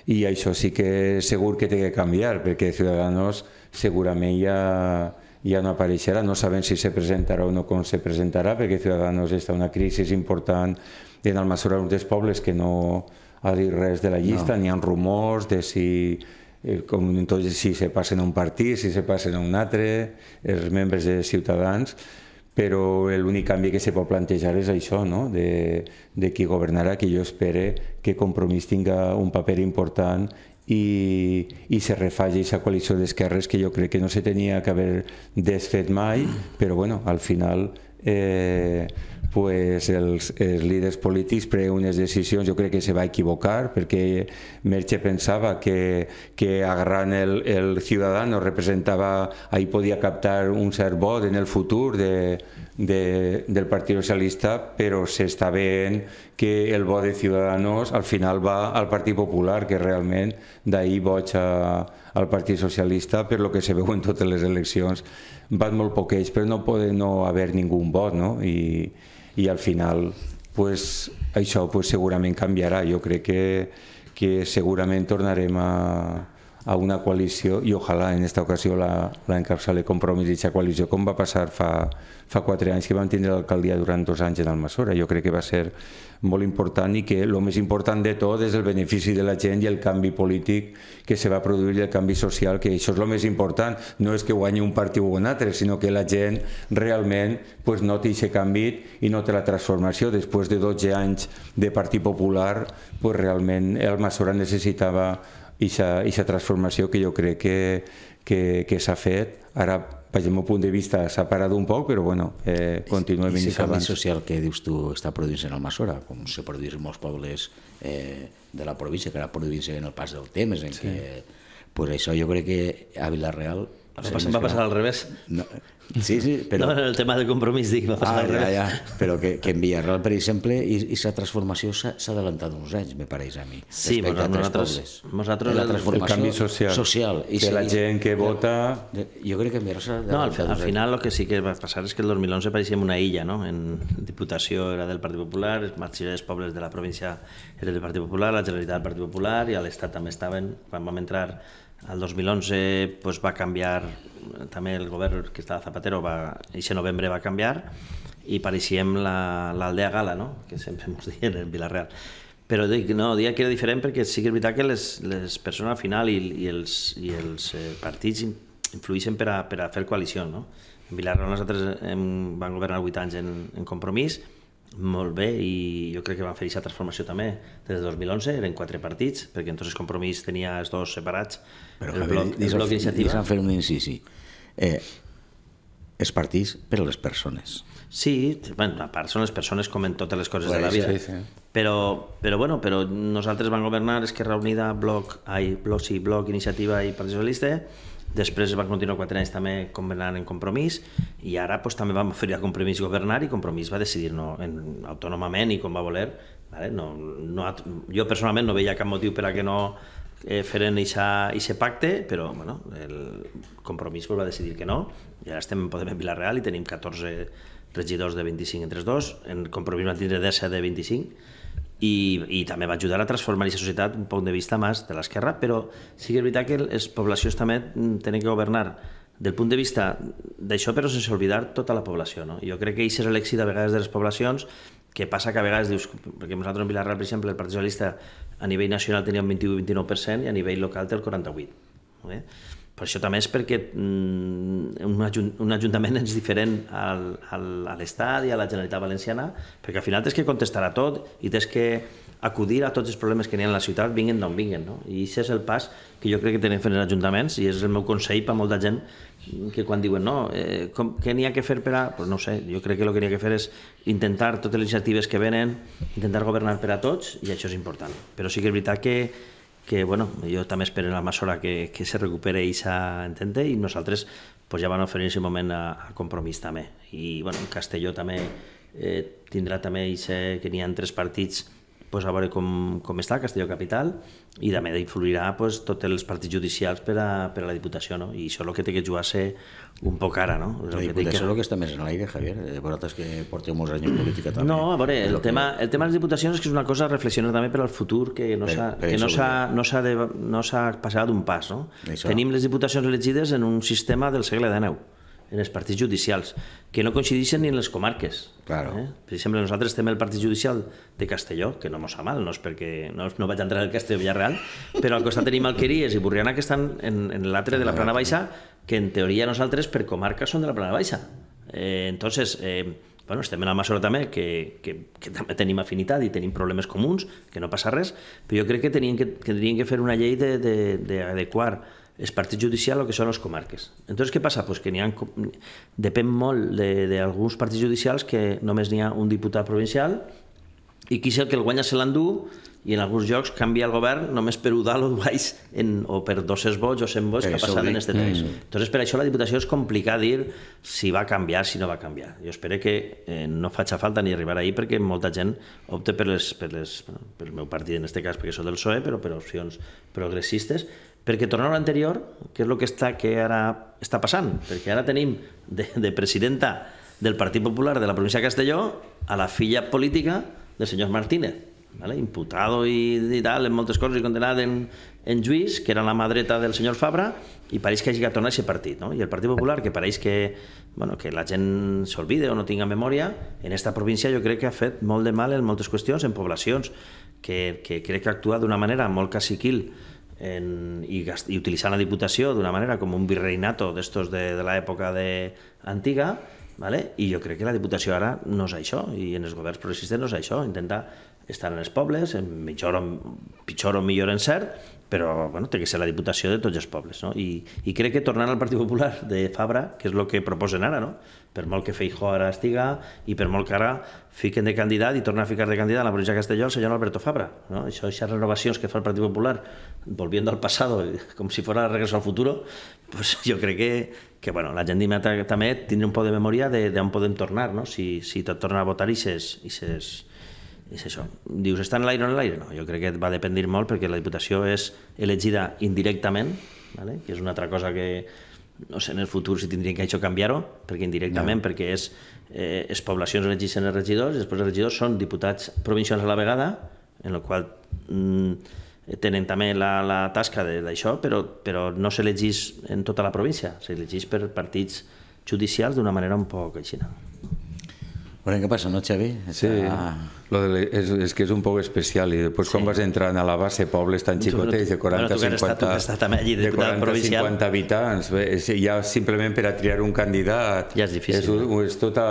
i això sí que segur que té que canviar, perquè Ciudadanos segurament ja ja no apareixerà. no sabem si se presentarà o no con se presentarà, perquè Ciudadanos en una crisi important en Almasora, un dels pobles que no ha dit res de la llista, ni han rumors de si eh, com, entonces, si se passen a un partit, si se passen a un altre, els membres de Ciutadans, però l'únic canvi que se pot plantejar és això, no? de, de qui governarà, que jo espere que Compromís tinga un paper important i, i se refà aquesta coalició d'esquerres que jo crec que no se tenia que haver desfet mai, però bueno, al final eh, pues els, els líders polítics pren unes decisions, jo crec que se va equivocar perquè Merche pensava que, que agarrant el, el ciutadano representava, ahir podia captar un cert vot en el futur de, de, del Partit Socialista, però s'està veient que el bo de Ciudadanos al final va al Partit Popular, que realment d'ahir boig al Partit Socialista, per lo que se veu en totes les eleccions, van molt poquets, però no pot no haver ningú un vot, no? I, i al final pues, això pues, segurament canviarà. Jo crec que, que segurament tornarem a, a una coalició i ojalà en aquesta ocasió la, la compromís d'aquesta coalició, com va passar fa, fa quatre anys que vam tindre l'alcaldia durant dos anys en Almassora. Jo crec que va ser molt important i que el més important de tot és el benefici de la gent i el canvi polític que se va produir i el canvi social, que això és el més important. No és que guanyi un partit o un altre, sinó que la gent realment pues, noti aquest canvi i noti la transformació. Després de 12 anys de Partit Popular, pues, realment Almassora necessitava aquesta transformació que jo crec que, que, que s'ha fet. Ara, pel meu punt de vista, s'ha parat un poc, però bueno, eh, continua I, venint abans. I social que dius tu està produint en Almassora, com se produeix en molts pobles eh, de la província, que ara produeix en el pas del temps, en sí. què... Pues això jo crec que a Vilareal no passar, va passar al revés. No, sí, sí, però... No, el tema del compromís, dic, va passar ah, al ja, revés. Ja, però que, que en Villarreal, per exemple, i i sa transformació s'ha adelantat uns anys, me pareix a mi. Sí, bueno, nosaltres, nosaltres... La transformació el canvi social. social i que la gent que vota... Jo crec que en Villarreal No, al, al final el que sí que va passar és que el 2011 pareixíem una illa, no? En Diputació era del Partit Popular, els marxillers pobles de la província era del Partit Popular, la Generalitat del Partit Popular i a l'Estat també estaven, quan vam entrar al 2011 pues, va canviar també el govern que estava Zapatero, va, eixe novembre va canviar i pareixíem l'Aldea la, Gala, no? que sempre ens diuen en Vilareal. Però dic, no, dia que era diferent perquè sí que és veritat que les, les persones al final i, i els, i els eh, partits influïxen per a, per a fer coalició. No? En Vilareal nosaltres hem, vam governar 8 anys en, en compromís, molt bé, i jo crec que van fer aquesta transformació també. Des de 2011 eren quatre partits, perquè entonces Compromís tenia els dos separats. Però, el bloc, el bloc iniciativa... Deixa'm fer un incisi. Eh, els partits, a les persones. Sí, bueno, a part són les persones com en totes les coses pues, de la vida. Sí, sí. Però, però, bueno, però nosaltres van governar Esquerra Unida, Bloc, ai, Bloc, sí, Bloc, Iniciativa i Partit Socialista, Després van continuar quatre anys també governant en Compromís i ara pues, també vam fer el Compromís governar i Compromís va decidir no, en, autònomament i com va voler. Vale? No, no, jo personalment no veia cap motiu per a que no eh, feren aquest pacte, però bueno, el Compromís pues, va decidir que no i ara estem en Podem en Vilareal i tenim 14 regidors de 25 entre els dos, en Compromís va tindre 10 de 25 i, i també va ajudar a transformar aquesta societat un punt de vista més de l'esquerra, però sí que és veritat que les poblacions també mm, tenen que governar del punt de vista d'això, però sense oblidar tota la població. No? Jo crec que això és l'èxit a vegades de les poblacions, que passa que a vegades dius, perquè nosaltres en Vilarreal, per exemple, el Partit Socialista a nivell nacional tenia un 21-29% i a nivell local té el 48%. Eh? per això també és perquè mm, un, un ajuntament és diferent al, al, a l'Estat i a la Generalitat Valenciana, perquè al final tens que contestar a tot i tens que acudir a tots els problemes que n'hi ha a la ciutat, vinguin d'on vinguin. No? I això és el pas que jo crec que tenen fent els ajuntaments i és el meu consell per a molta gent que quan diuen no, eh, com, què n'hi ha que fer per a... Pues no sé, jo crec que el que n'hi ha que fer és intentar totes les iniciatives que venen, intentar governar per a tots i això és important. Però sí que és veritat que que bueno, jo també espero en la Masora que, que se recupere i Entente i nosaltres pues, ja van oferir en moment a, a Compromís també. I bueno, Castelló també eh, tindrà també Isa, que n'hi ha tres partits pues, a veure com, com està Castelló Capital i també influirà pues, tots els partits judicials per a, per a la Diputació. No? I això és el que té que jugar ser un poc ara. No? És la Diputació que és el que està més en l'aire, Javier. Eh, vosaltres que porteu molts anys en política també. No, a veure, el, tema, que... el tema de les Diputacions és que és una cosa a reflexionar també per al futur, que no s'ha no no no passat un pas. No? Això... Tenim les Diputacions elegides en un sistema del segle XIX en els partits judicials, que no coincideixen ni en les comarques. Claro. Eh? Per exemple, nosaltres tenim el partit judicial de Castelló, que no mos fa mal, no és perquè no, no vaig entrar al Castelló Villarreal, però al costat tenim Alqueries i Burriana, que estan en, en l'altre de la Plana Baixa, que en teoria nosaltres per comarca són de la Plana Baixa. Eh, entonces, eh, bueno, estem en la Masoro també, que, que, que també tenim afinitat i tenim problemes comuns, que no passa res, però jo crec que tenien que, que, tenien que fer una llei d'adequar de, de, de els partits judicials el que són les comarques. Entonces, què passa? Pues que ha... Depèn molt d'alguns partits judicials que només n'hi ha un diputat provincial i qui és el que el guanya se l'endú i en alguns llocs canvia el govern només per un dalt o baix en, o per 200 vots o 100 vots que ha passat en aquest temps. Mm. Entonces, per això la Diputació és complicat dir si va canviar, si no va canviar. Jo espero que eh, no faci falta ni arribar ahir perquè molta gent opta per, les, per, les, per el meu partit, en aquest cas perquè sóc del PSOE, però per opcions progressistes, perquè tornar a l'anterior, que és el que, està, que ara està passant, perquè ara tenim de, de presidenta del Partit Popular de la província de Castelló a la filla política del senyor Martínez, ¿vale? imputado i, i tal en moltes coses i condenat en, en Lluís, que era la mà dreta del senyor Fabra, i pareix que hagi de tornar a aquest partit. No? I el Partit Popular, que pareix que, bueno, que la gent s'olvide o no tinga memòria, en esta província jo crec que ha fet molt de mal en moltes qüestions, en poblacions, que, que crec que actua d'una manera molt caciquil, en, y, y, utilizar la Diputació d'una manera com un virreinato d'estos de, de l'època de antiga, ¿vale? i jo crec que la Diputació ara no és això, i en els governs progressistes no és això, intenta estan en els pobles, en millor o, pitjor o millor cert, però bueno, té que ser la Diputació de tots els pobles. No? I, I crec que tornant al Partit Popular de Fabra, que és el que proposen ara, no? per molt que Feijó ara estiga i per molt que ara fiquen de candidat i tornar a ficar de candidat a la província de Castelló el senyor Alberto Fabra. No? Això, aquestes renovacions que fa el Partit Popular, volviendo al passat, com si fora regreso al futur, pues jo crec que, que bueno, la gent també tindrà un poc de memòria d'on podem tornar, no? si, si tot torna a votar i ses, i ses, és això. Dius, està en l'aire o en l'aire? No, jo crec que va dependre molt perquè la Diputació és elegida indirectament, vale? que és una altra cosa que no sé en el futur si tindrien que això canviar-ho, perquè indirectament, no. perquè és, eh, les poblacions elegeixen els regidors i després els regidors són diputats provincials a la vegada, en el qual mm, tenen també la, la tasca d'això, però, però no s'elegís en tota la província, s'elegís per partits judicials d'una manera un poc així. Bueno, què passa, no, Xavi? Sí. Ah lo de, és, que és un poc especial i després quan vas entrant a la base pobles tan xicotets de 40 bueno, 50 allí, de 40 provincial. 50 habitants bé, és, ja simplement per a triar un candidat és difícil és, no? tota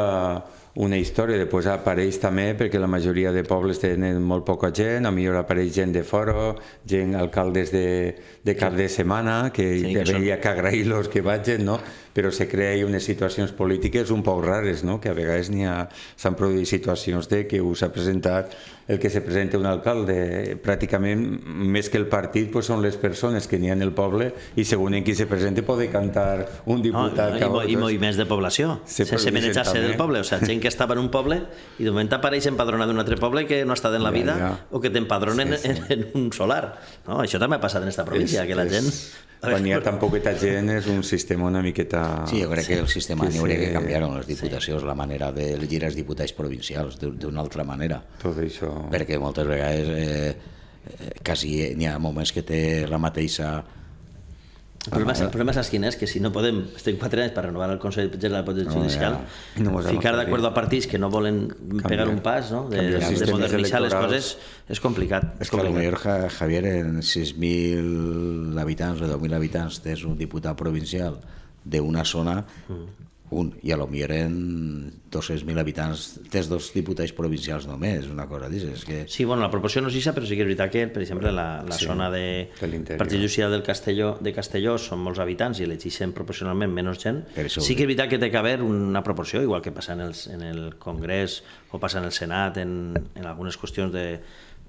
una història després apareix també perquè la majoria de pobles tenen molt poca gent, a millor apareix gent de fora, gent alcaldes de, de cap de setmana, que sí, que havia que agrair que vagin, no? però se crea ahí unes situacions polítiques un poc rares, no? que a vegades ha... s'han produït situacions de que us ha presentat el que se presenta un alcalde, pràcticament més que el partit pues, són les persones que n'hi ha en el poble i segons en qui se presenta pot cantar un diputat. No, ah, no, i, I moviments de població, se se manejar ser del poble, o sigui, sea, gent que estava en un poble i de moment apareix empadronat d'un altre poble que no ha estat en la vida ja, ja. o que t'empadronen sí, sí. en, en un solar. No? Això també ha passat en aquesta província ja que la gent... Quan hi ha tan poqueta gent és un sistema una miqueta... Sí, jo crec sí. que el sistema sí, sí. hauria que canviar les diputacions, sí. la manera de elegir els diputats provincials d'una altra manera. Tot això... Perquè moltes vegades eh, eh quasi n'hi ha moments que té la mateixa el problema, el problema saps quin és? Que si no podem, estem quatre anys per renovar el Consell de la Poder no, Judicial, ja. no ficar d'acord a partits que no volen Canviar. pegar un pas, no? de, de, de modernitzar les coses, és complicat. És, és que potser, Javier, en 6.000 habitants o 10.000 habitants tens un diputat provincial d'una zona mm un, i a lo millor eren 200.000 habitants, tens dos diputats provincials només, una cosa d'això. Que... Sí, bueno, la proporció no és aquesta, però sí que és veritat que, per exemple, la, la sí, zona de, de Partit Judicial del Castelló, de Castelló són molts habitants i elegeixen proporcionalment menys gent. Sí que és veritat que té que haver una proporció, igual que passa en, els, en el Congrés o passa en el Senat, en, en algunes qüestions de,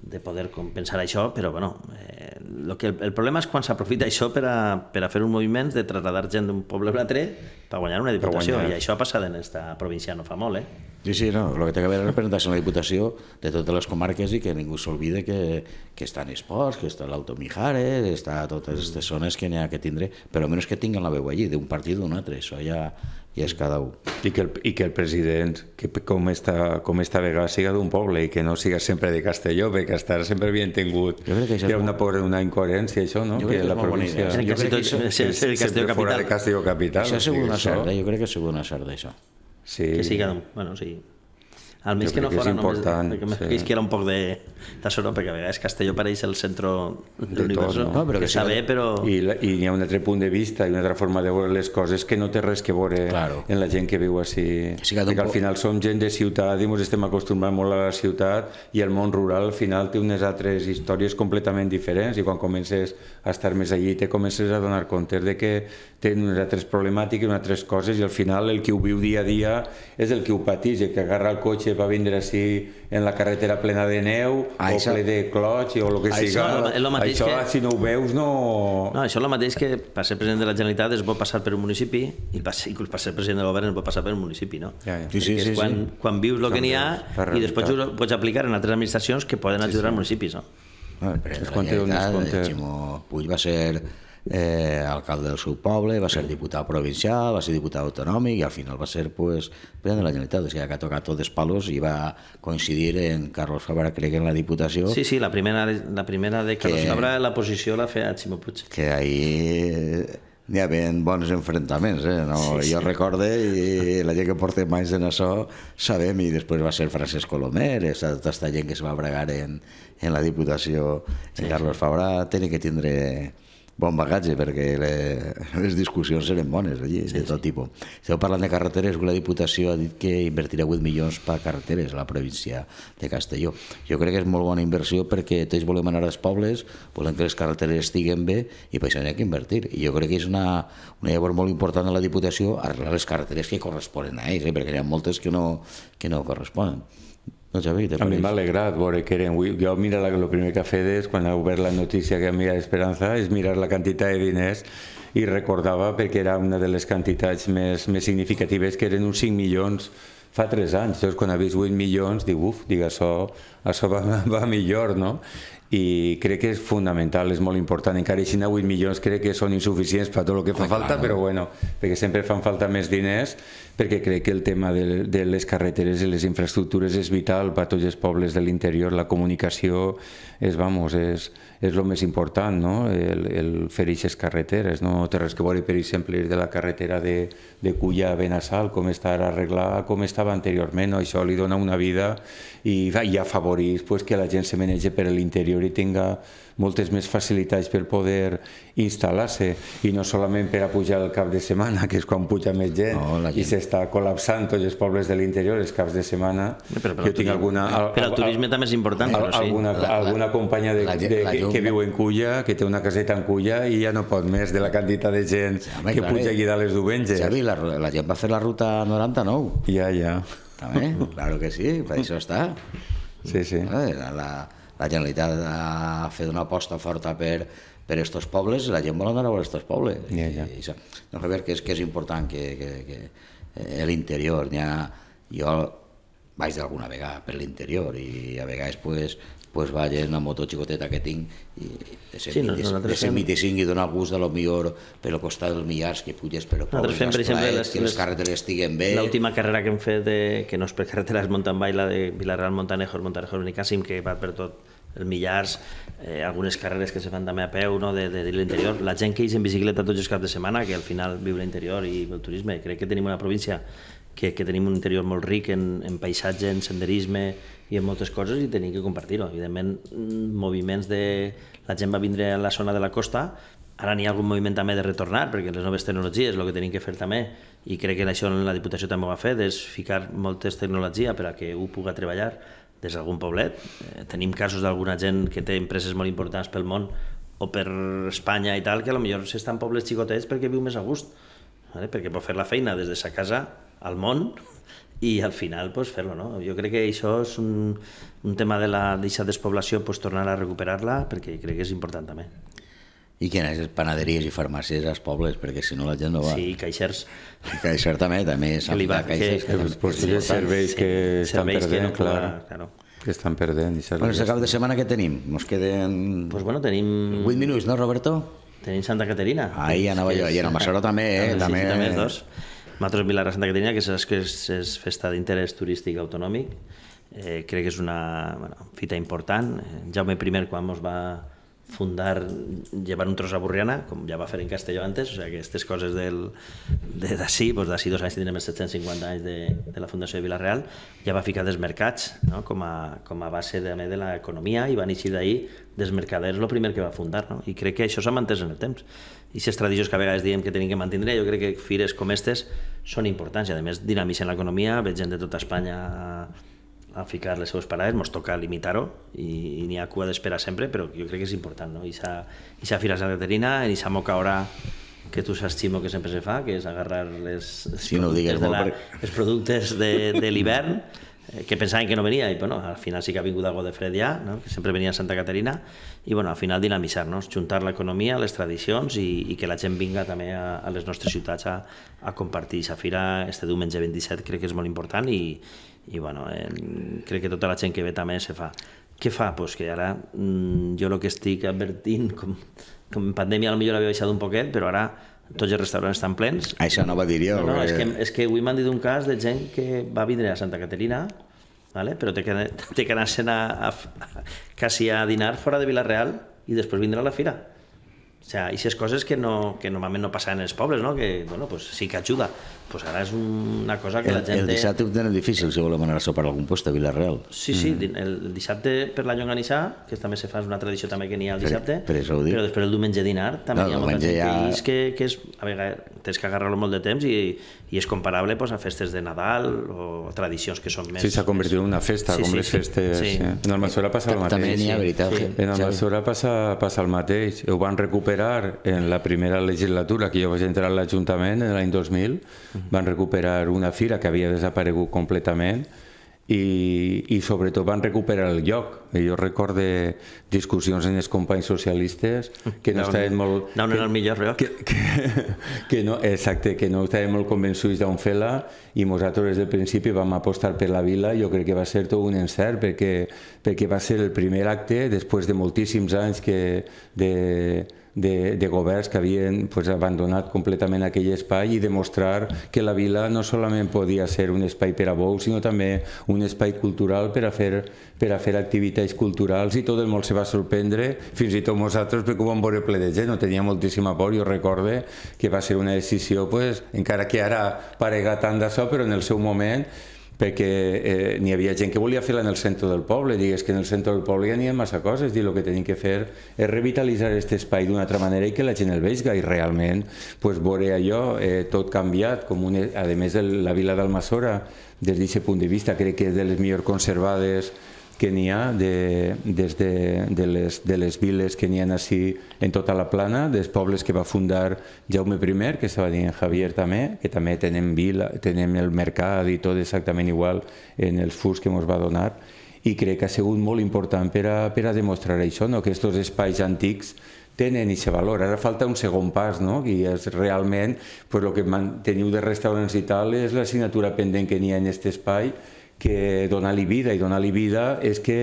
de poder compensar això, però bueno, eh, lo que el, el problema és quan s'aprofita això per a, per a fer un moviment de traslladar gent d'un poble a l'altre per guanyar una diputació, guanyar. i això ha passat en esta província no fa molt, eh? Sí, sí, no, el que té que veure és presentar-se la diputació de totes les comarques i que ningú s'olvide que, que estan esports, que està Mijare, està a totes aquestes mm. zones que n'hi ha que tindre, però almenys que tinguen la veu allí, d'un partit o d'un altre, això ja, i és cada un. I que el, i que el president, que com, esta, com esta vegada, siga d'un poble i que no siga sempre de Castelló, perquè està sempre havien tingut... Jo crec que això hi ha una, molt... una incoherència, això, no? Jo crec que, la província... Jo crec que, que, és, el Castelló capital. de Castelló capital. Això ha sigut una sort, eh? jo crec que ha sigut una sort, això. Sí. Que siga d'un... Bueno, sí més que no fora que només... Que, sí. que era un poc de, de perquè a vegades Castelló pareix el centre de l'univers, no? no? però que, que està però... I, la, i hi ha un altre punt de vista i una altra forma de veure les coses que no té res que veure claro. en la gent que viu així. Sí, que, que al final som gent de ciutat i ens estem acostumant molt a la ciutat i el món rural al final té unes altres històries completament diferents i quan comences a estar més allí te comences a donar compte de que tenen unes altres problemàtiques, unes altres coses i al final el que ho viu dia a dia és el que ho pateix, el que agarra el cotxe que va vindre així en la carretera plena de neu ah, o ple de clots o el que ah, això sigui. Lo, lo mateix això, que... si no ho veus, no... No, això és el mateix que per ser president de la Generalitat es pot passar per un municipi i per ser, per ser president del govern es pot passar per un municipi, no? Ja, ja. Sí, sí, sí, quan, sí. quan vius el que n'hi ha i després ho pots aplicar en altres administracions que poden ajudar sí, sí. municipis, no? no el president de la Generalitat, Puig va ser eh, alcalde del seu poble, va ser diputat provincial, va ser diputat autonòmic i al final va ser pues, president de la Generalitat, o sigui, que ha tocat tots els palos i va coincidir en Carlos Fabra, crec, en la Diputació. Sí, sí, la primera, la primera de Carlos que, Fabra, la posició la fet Ximo Puig. Que ahir n'hi ben bons enfrontaments, eh? No, sí, sí. Jo recorde, i la gent que porta mai en això, sabem, i després va ser Francesc Colomer, tota aquesta gent que es va bregar en, en la Diputació, en Carlos Fabra, té que tindre bon bagatge, perquè le, les discussions eren bones allí, sí, de tot sí. tipus. Esteu parlant de carreteres, la Diputació ha dit que invertirà 8 milions per carreteres a la província de Castelló. Jo crec que és molt bona inversió perquè tots volem anar als pobles, volem que les carreteres estiguen bé i per això n'hi ha que invertir. I jo crec que és una, una llavor molt important de la Diputació arreglar les carreteres que corresponen a ells, eh? perquè hi ha moltes que no, que no corresponen. Doncs ja veig, a mi m'ha alegrat veure que eren... Jo mira, la, el primer que ha fet és, quan ha obert la notícia que mira d'esperança, Esperanza, és mirar la quantitat de diners i recordava perquè era una de les quantitats més, més significatives, que eren uns 5 milions fa 3 anys. Llavors, quan ha vist 8 milions, diu, uf, digue, això, això va, va millor, no? i crec que és fundamental, és molt important. Encara així, 8 milions crec que són insuficients per tot el que fa falta, clar, no? però bueno, perquè sempre fan falta més diners, perquè crec que el tema de, de les carreteres i les infraestructures és vital per a tots els pobles de l'interior, la comunicació és, vamos, és, és el més important, no? el, el fer aquestes carreteres, no té res que veure, per exemple, de la carretera de, de Culla a Benassal, com està ara arreglada, com estava anteriorment, no? això li dona una vida i, i afavorís pues, que la gent se menege per l'interior i tinga moltes més facilitats per poder instal·lar-se i no solament per a pujar el cap de setmana, que és quan puja més gent, no, gent... i s'està col·lapsant tots els pobles de l'interior els caps de setmana. Però, però, jo tinc alguna... Al, però el turisme al, també és important, al, però sí. Alguna, la, alguna companya de, la, de, la, que, que viu en Culla, que té una caseta en Culla i ja no pot més de la quantitat de gent sí, home, que clar, puja eh. aquí dalt els diumenges. Xavi, la, la gent va fer la ruta 99. Ja, ja. També, claro que sí, per això està. Sí, sí. La, la, la Generalitat ha fet una aposta forta per per estos pobles i la gent vol anar a veure estos pobles. Yeah, yeah. I, i, no, a veure, que és, que és important que, que, que eh, l'interior, n'hi ha... Jo vaig d'alguna vegada per l'interior i a vegades pues, pues vaig en la moto xicoteta que tinc i de ser, sí, no, de, de 25 i donar gust a lo millor per al costat dels millars que puges però nosaltres fem, per exemple, les, que les, les carreteres estiguen bé l'última carrera que hem fet de, que no és per carretera és mountain bike la de Vilarreal Montanejos Montanejos Unicàssim que va per tot el Millars, eh, algunes carreres que se fan també a peu no? de, de, de l'interior, la gent que és en bicicleta tots els caps de setmana, que al final viu l'interior i el turisme, crec que tenim una província que, que tenim un interior molt ric en, en paisatge, en senderisme i en moltes coses i tenim que compartir-ho. Evidentment, mm, moviments de... La gent va vindre a la zona de la costa, ara n'hi ha algun moviment també de retornar, perquè les noves tecnologies, el que tenim que fer també, i crec que això la Diputació també ho ha fet, és ficar moltes tecnologia per a que ho puga treballar des d'algun poblet. Eh, tenim casos d'alguna gent que té empreses molt importants pel món o per Espanya i tal, que potser s'estan pobles xicotets perquè viu més a gust, vale? perquè pot fer la feina des de sa casa al món i al final pues, fer-lo. No? Jo crec que això és un, un tema de la deixa despoblació, pues, tornar a recuperar-la, perquè crec que és important també. I quines les panaderies i farmàcies als pobles, perquè si no la gent no va. Sí, caixers. I caixers també, també. Que li va, caixers, que, que, que, que, serveis sí, que estan serveis perdent, que no, clar. clar no. Que estan perdent. I bueno, el cap de setmana que tenim? Nos queden... Pues bueno, tenim... 8 minuts, no, Roberto? Tenim Santa Caterina. Ahí anava jo, i en el Massaró també, eh? Sí, també, sí, també els dos. Matros vila Santa Caterina, que és, que és, és festa d'interès turístic autonòmic, eh, crec que és una bueno, fita important. Eh, Jaume I, quan ens va fundar, llevar un tros a Burriana, com ja va fer en Castelló antes, o sigui, aquestes coses del, de d'ací, doncs d'ací dos anys tindrem els 750 anys de, de la Fundació de Vilareal, ja va ficar dels mercats no? com, a, com a base de, de l'economia i va néixer d'ahir desmercaders el primer que va fundar, no? i crec que això s'ha mantès en el temps. I aquestes tradicions que a vegades diem que tenim que mantindre, jo crec que fires com aquestes són importants i a més dinamitzen l'economia, veig gent de tota Espanya a ficar les seues parades, ens toca limitar-ho i, i n'hi ha cua d'espera sempre, però jo crec que és important, no? I s'ha fira Santa Caterina, i s'ha moca hora que tu Ximo, que sempre se fa, que és agarrar les, les si no digues de la, perquè... els productes de, de l'hivern, eh, que pensaven que no venia, i bueno, al final sí que ha vingut algo de fred ja, no? que sempre venia a Santa Caterina, i bueno, al final dinamitzar-nos, juntar l'economia, les tradicions i, i que la gent vinga també a, a les nostres ciutats a, a compartir. La fira este diumenge 27 crec que és molt important i, i bueno, eh, crec que tota la gent que ve també se fa què fa? Pues que ara mm, jo el que estic advertint com, com en pandèmia a lo millor l'havia baixat un poquet però ara tots els restaurants estan plens això no va dir jo no, no, perquè... és, que, és que avui m'han dit un cas de gent que va vindre a Santa Caterina vale? però té que, té que anar-se'n a, a, a, quasi a dinar fora de Vilareal i després vindrà a la fira o sigui, sea, aquestes coses que, no, que normalment no passen en els pobles, no? que bueno, pues sí que ajuda, pues ara és una cosa que el, la gent... El dissabte ho tenen difícil si volem anar a sopar a algun lloc a Vilareal. Sí, sí, mm el dissabte per la llonganissà, que també se fa, és una tradició també que n'hi ha el dissabte, per, per però després el diumenge dinar també no, hi ha molta gent ja... que, que, que és, a vegades tens que agarrar-lo molt de temps i, i és comparable pues, a festes de Nadal o tradicions que són més... Sí, s'ha convertit en una festa, sí, com sí, les festes... Sí. Eh? En el eh, Massorà passa el mateix. També n'hi ha, veritat. Sí. En el Massorà passa, passa el mateix. Ho van recuperar en la primera legislatura, que jo vaig entrar a l'Ajuntament l'any 2000, van recuperar una fira que havia desaparegut completament i, i sobretot van recuperar el lloc. Jo recorde discussions en els companys socialistes que no, estaven molt... No, no, que, el millor lloc. Que, que, que no, exacte, que no estaven molt convençuts d'on fer-la i nosaltres des del principi vam apostar per la vila. Jo crec que va ser tot un encert perquè, perquè va ser el primer acte després de moltíssims anys que de, de, de governs que havien pues, abandonat completament aquell espai i demostrar que la vila no solament podia ser un espai per a bous, sinó també un espai cultural per a fer, per a fer activitats culturals i tot el món se va sorprendre, fins i tot nosaltres, perquè ho vam veure ple de gent, no tenia moltíssima por, jo recorde que va ser una decisió, pues, encara que ara parega tant d'això, però en el seu moment perquè eh, n'hi havia gent que volia fer-la en el centre del poble, digues que en el centre del poble ja n'hi ha massa coses, dir, el que tenim que fer és revitalitzar aquest espai d'una altra manera i que la gent el vegi i realment pues, veure allò eh, tot canviat, com un, a més la vila d'Almassora, des d'aquest punt de vista crec que és de les millor conservades que n'hi ha de, des de, de, les, de les viles que n'hi ha així en tota la plana, dels pobles que va fundar Jaume I, que estava dient Javier també, que també tenem vila, tenem el mercat i tot exactament igual en els furs que ens va donar, i crec que ha sigut molt important per a, per a demostrar això, no? que aquests espais antics tenen i se valor. Ara falta un segon pas, no? I és realment, pues, el que teniu de restaurants i tal és l'assignatura pendent que n'hi ha en aquest espai que donar-li vida i donar-li vida és que,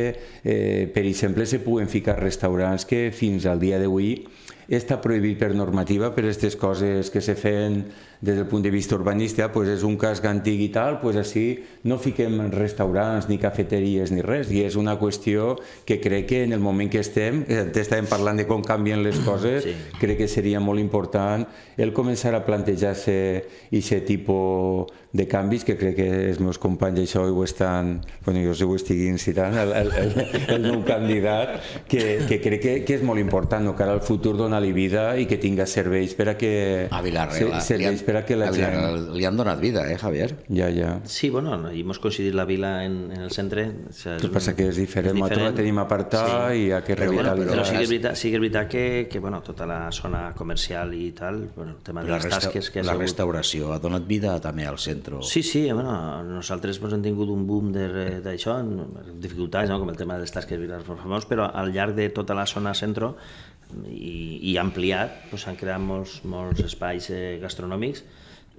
eh, per exemple, se puguen ficar restaurants que fins al dia d'avui està prohibit per normativa per aquestes coses que se feien des del punt de vista urbanista, ah, pues és un casc antic i tal, pues així no fiquem restaurants ni cafeteries ni res, i és una qüestió que crec que en el moment que estem, estàvem parlant de com canvien les coses, sí. crec que seria molt important el començar a plantejar-se aquest tipus de canvis que crec que els meus companys això ho estan, bueno, jo ho estic incitant, el, el, el, el meu candidat, que, que crec que, que és molt important, no? que ara el futur dona-li vida i que tinga serveis per a que... A Vilarregla. Serveis espera que la gent... Li han donat vida, eh, Javier? Ja, ja. Sí, bueno, no, i mos coincidit la vila en, en el centre. O sea, és, passa que és diferent, és diferent. la tenim apartada sí. i a que però, bueno, però, sí que és veritat, sí que, és veritat que, que bueno, tota la zona comercial i tal, bueno, el tema de les tasques que La restauració ha donat vida també al centre. Sí, sí, bueno, nosaltres pues, doncs, hem tingut un boom eh, d'això, dificultats, no? com el tema de les tasques, però al llarg de tota la zona centre i, i ampliat, s'han doncs, creat molts, molts espais eh, gastronòmics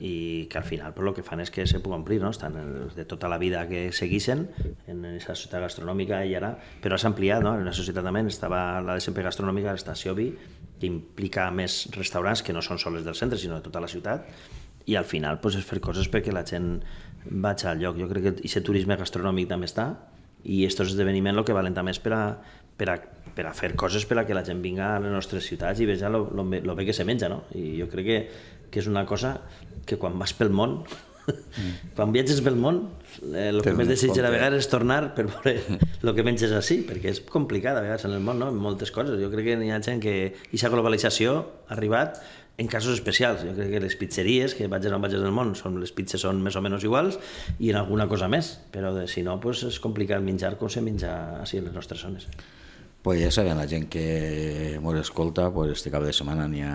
i que al final pues, el que fan és que se pugui omplir, no? estan els de tota la vida que seguissin en aquesta societat gastronòmica i ara, però s'ha ampliat, no? en la societat també estava la de sempre gastronòmica, està Siobi, que implica més restaurants que no són sols del centre, sinó de tota la ciutat, i al final pues, és fer coses perquè la gent vaig al lloc. Jo crec que aquest turisme gastronòmic també està, i aquest esdeveniment el que valen també és per a, per a, per a fer coses per a que la gent vinga a les nostres ciutats i veja el bé que se menja, no? I jo crec que, que és una cosa que quan vas pel món, mm. quan viatges pel món, eh, que més desitges a vegades és tornar per veure el que menges així, perquè és complicat a vegades en el món, no? en moltes coses. Jo crec que hi ha gent que I la globalització ha arribat en casos especials. Jo crec que les pizzeries, que vaig a on vaig del món, són, les pizzas són més o menys iguals i en alguna cosa més, però de, si no pues, és complicat menjar com se menja així en les nostres zones pues ja saben, la gent que m'ho escolta, pues este cap de setmana n'hi ha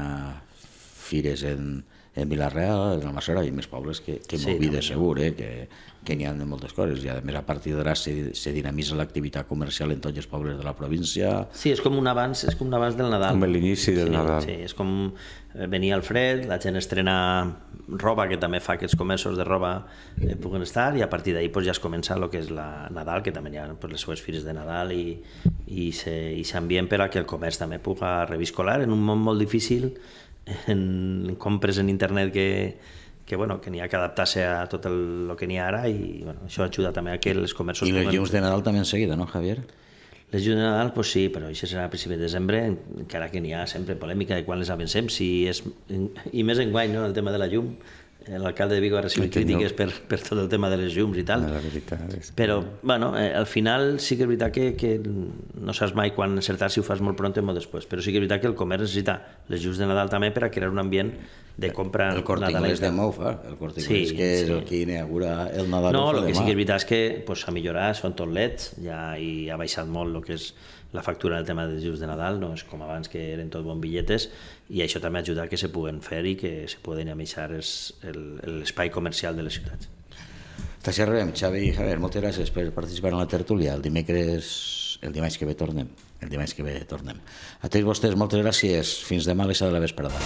fires en, en eh, Vilareal, en Almassora, hi ha més pobles que, que sí, de segur, eh? que, que n'hi ha de moltes coses. I a més, a partir d'ara se, se dinamitza l'activitat comercial en tots els pobles de la província. Sí, és com un abans, és com un abans del Nadal. Com l'inici del sí, Nadal. Sí, és com eh, venir al fred, la gent estrena roba, que també fa que els comerços de roba eh, puguen estar, i a partir d'ahir pues, ja es comença el que és la Nadal, que també hi ha pues, les seues fires de Nadal i, i s'ambient per a que el comerç també puga reviscolar en un món molt difícil en compres en internet que, que bueno, que n'hi ha que adaptar-se a tot el, el que n'hi ha ara i bueno, això ajuda també a que els comerços... I les llums de Nadal també en seguida, no, Javier? Les llums de Nadal, pues sí, però això serà a principi de desembre, encara que n'hi ha sempre polèmica de quan les avancem, si és, i més guany, no, el tema de la llum, l'alcalde de Vigo ha recibit crítiques no. per, per tot el tema de les llums i tal. No, la veritat és... Però, bueno, eh, al final sí que és veritat que, que no saps mai quan encertar si ho fas molt pront o molt després, però sí que és veritat que el comerç necessita les llums de Nadal també per a crear un ambient de compra El Corticoles de fa, eh? el Corticoles sí, que és sí. el que inaugura el Nadal. No, el que sí que és veritat és que pues, millorat, són tot leds, ja, i ha baixat molt el que és la factura del tema dels ajuts de Nadal no és com abans que eren tot bon billetes i això també ajuda que se puguen fer i que se puguen amixar l'espai comercial de les ciutats. Està si Xavi. A veure, moltes gràcies per participar en la tertúlia. El dimecres, el dimarts que ve tornem. El dimarts que ve tornem. A tots vostès, moltes gràcies. Fins demà a les de la vesprada.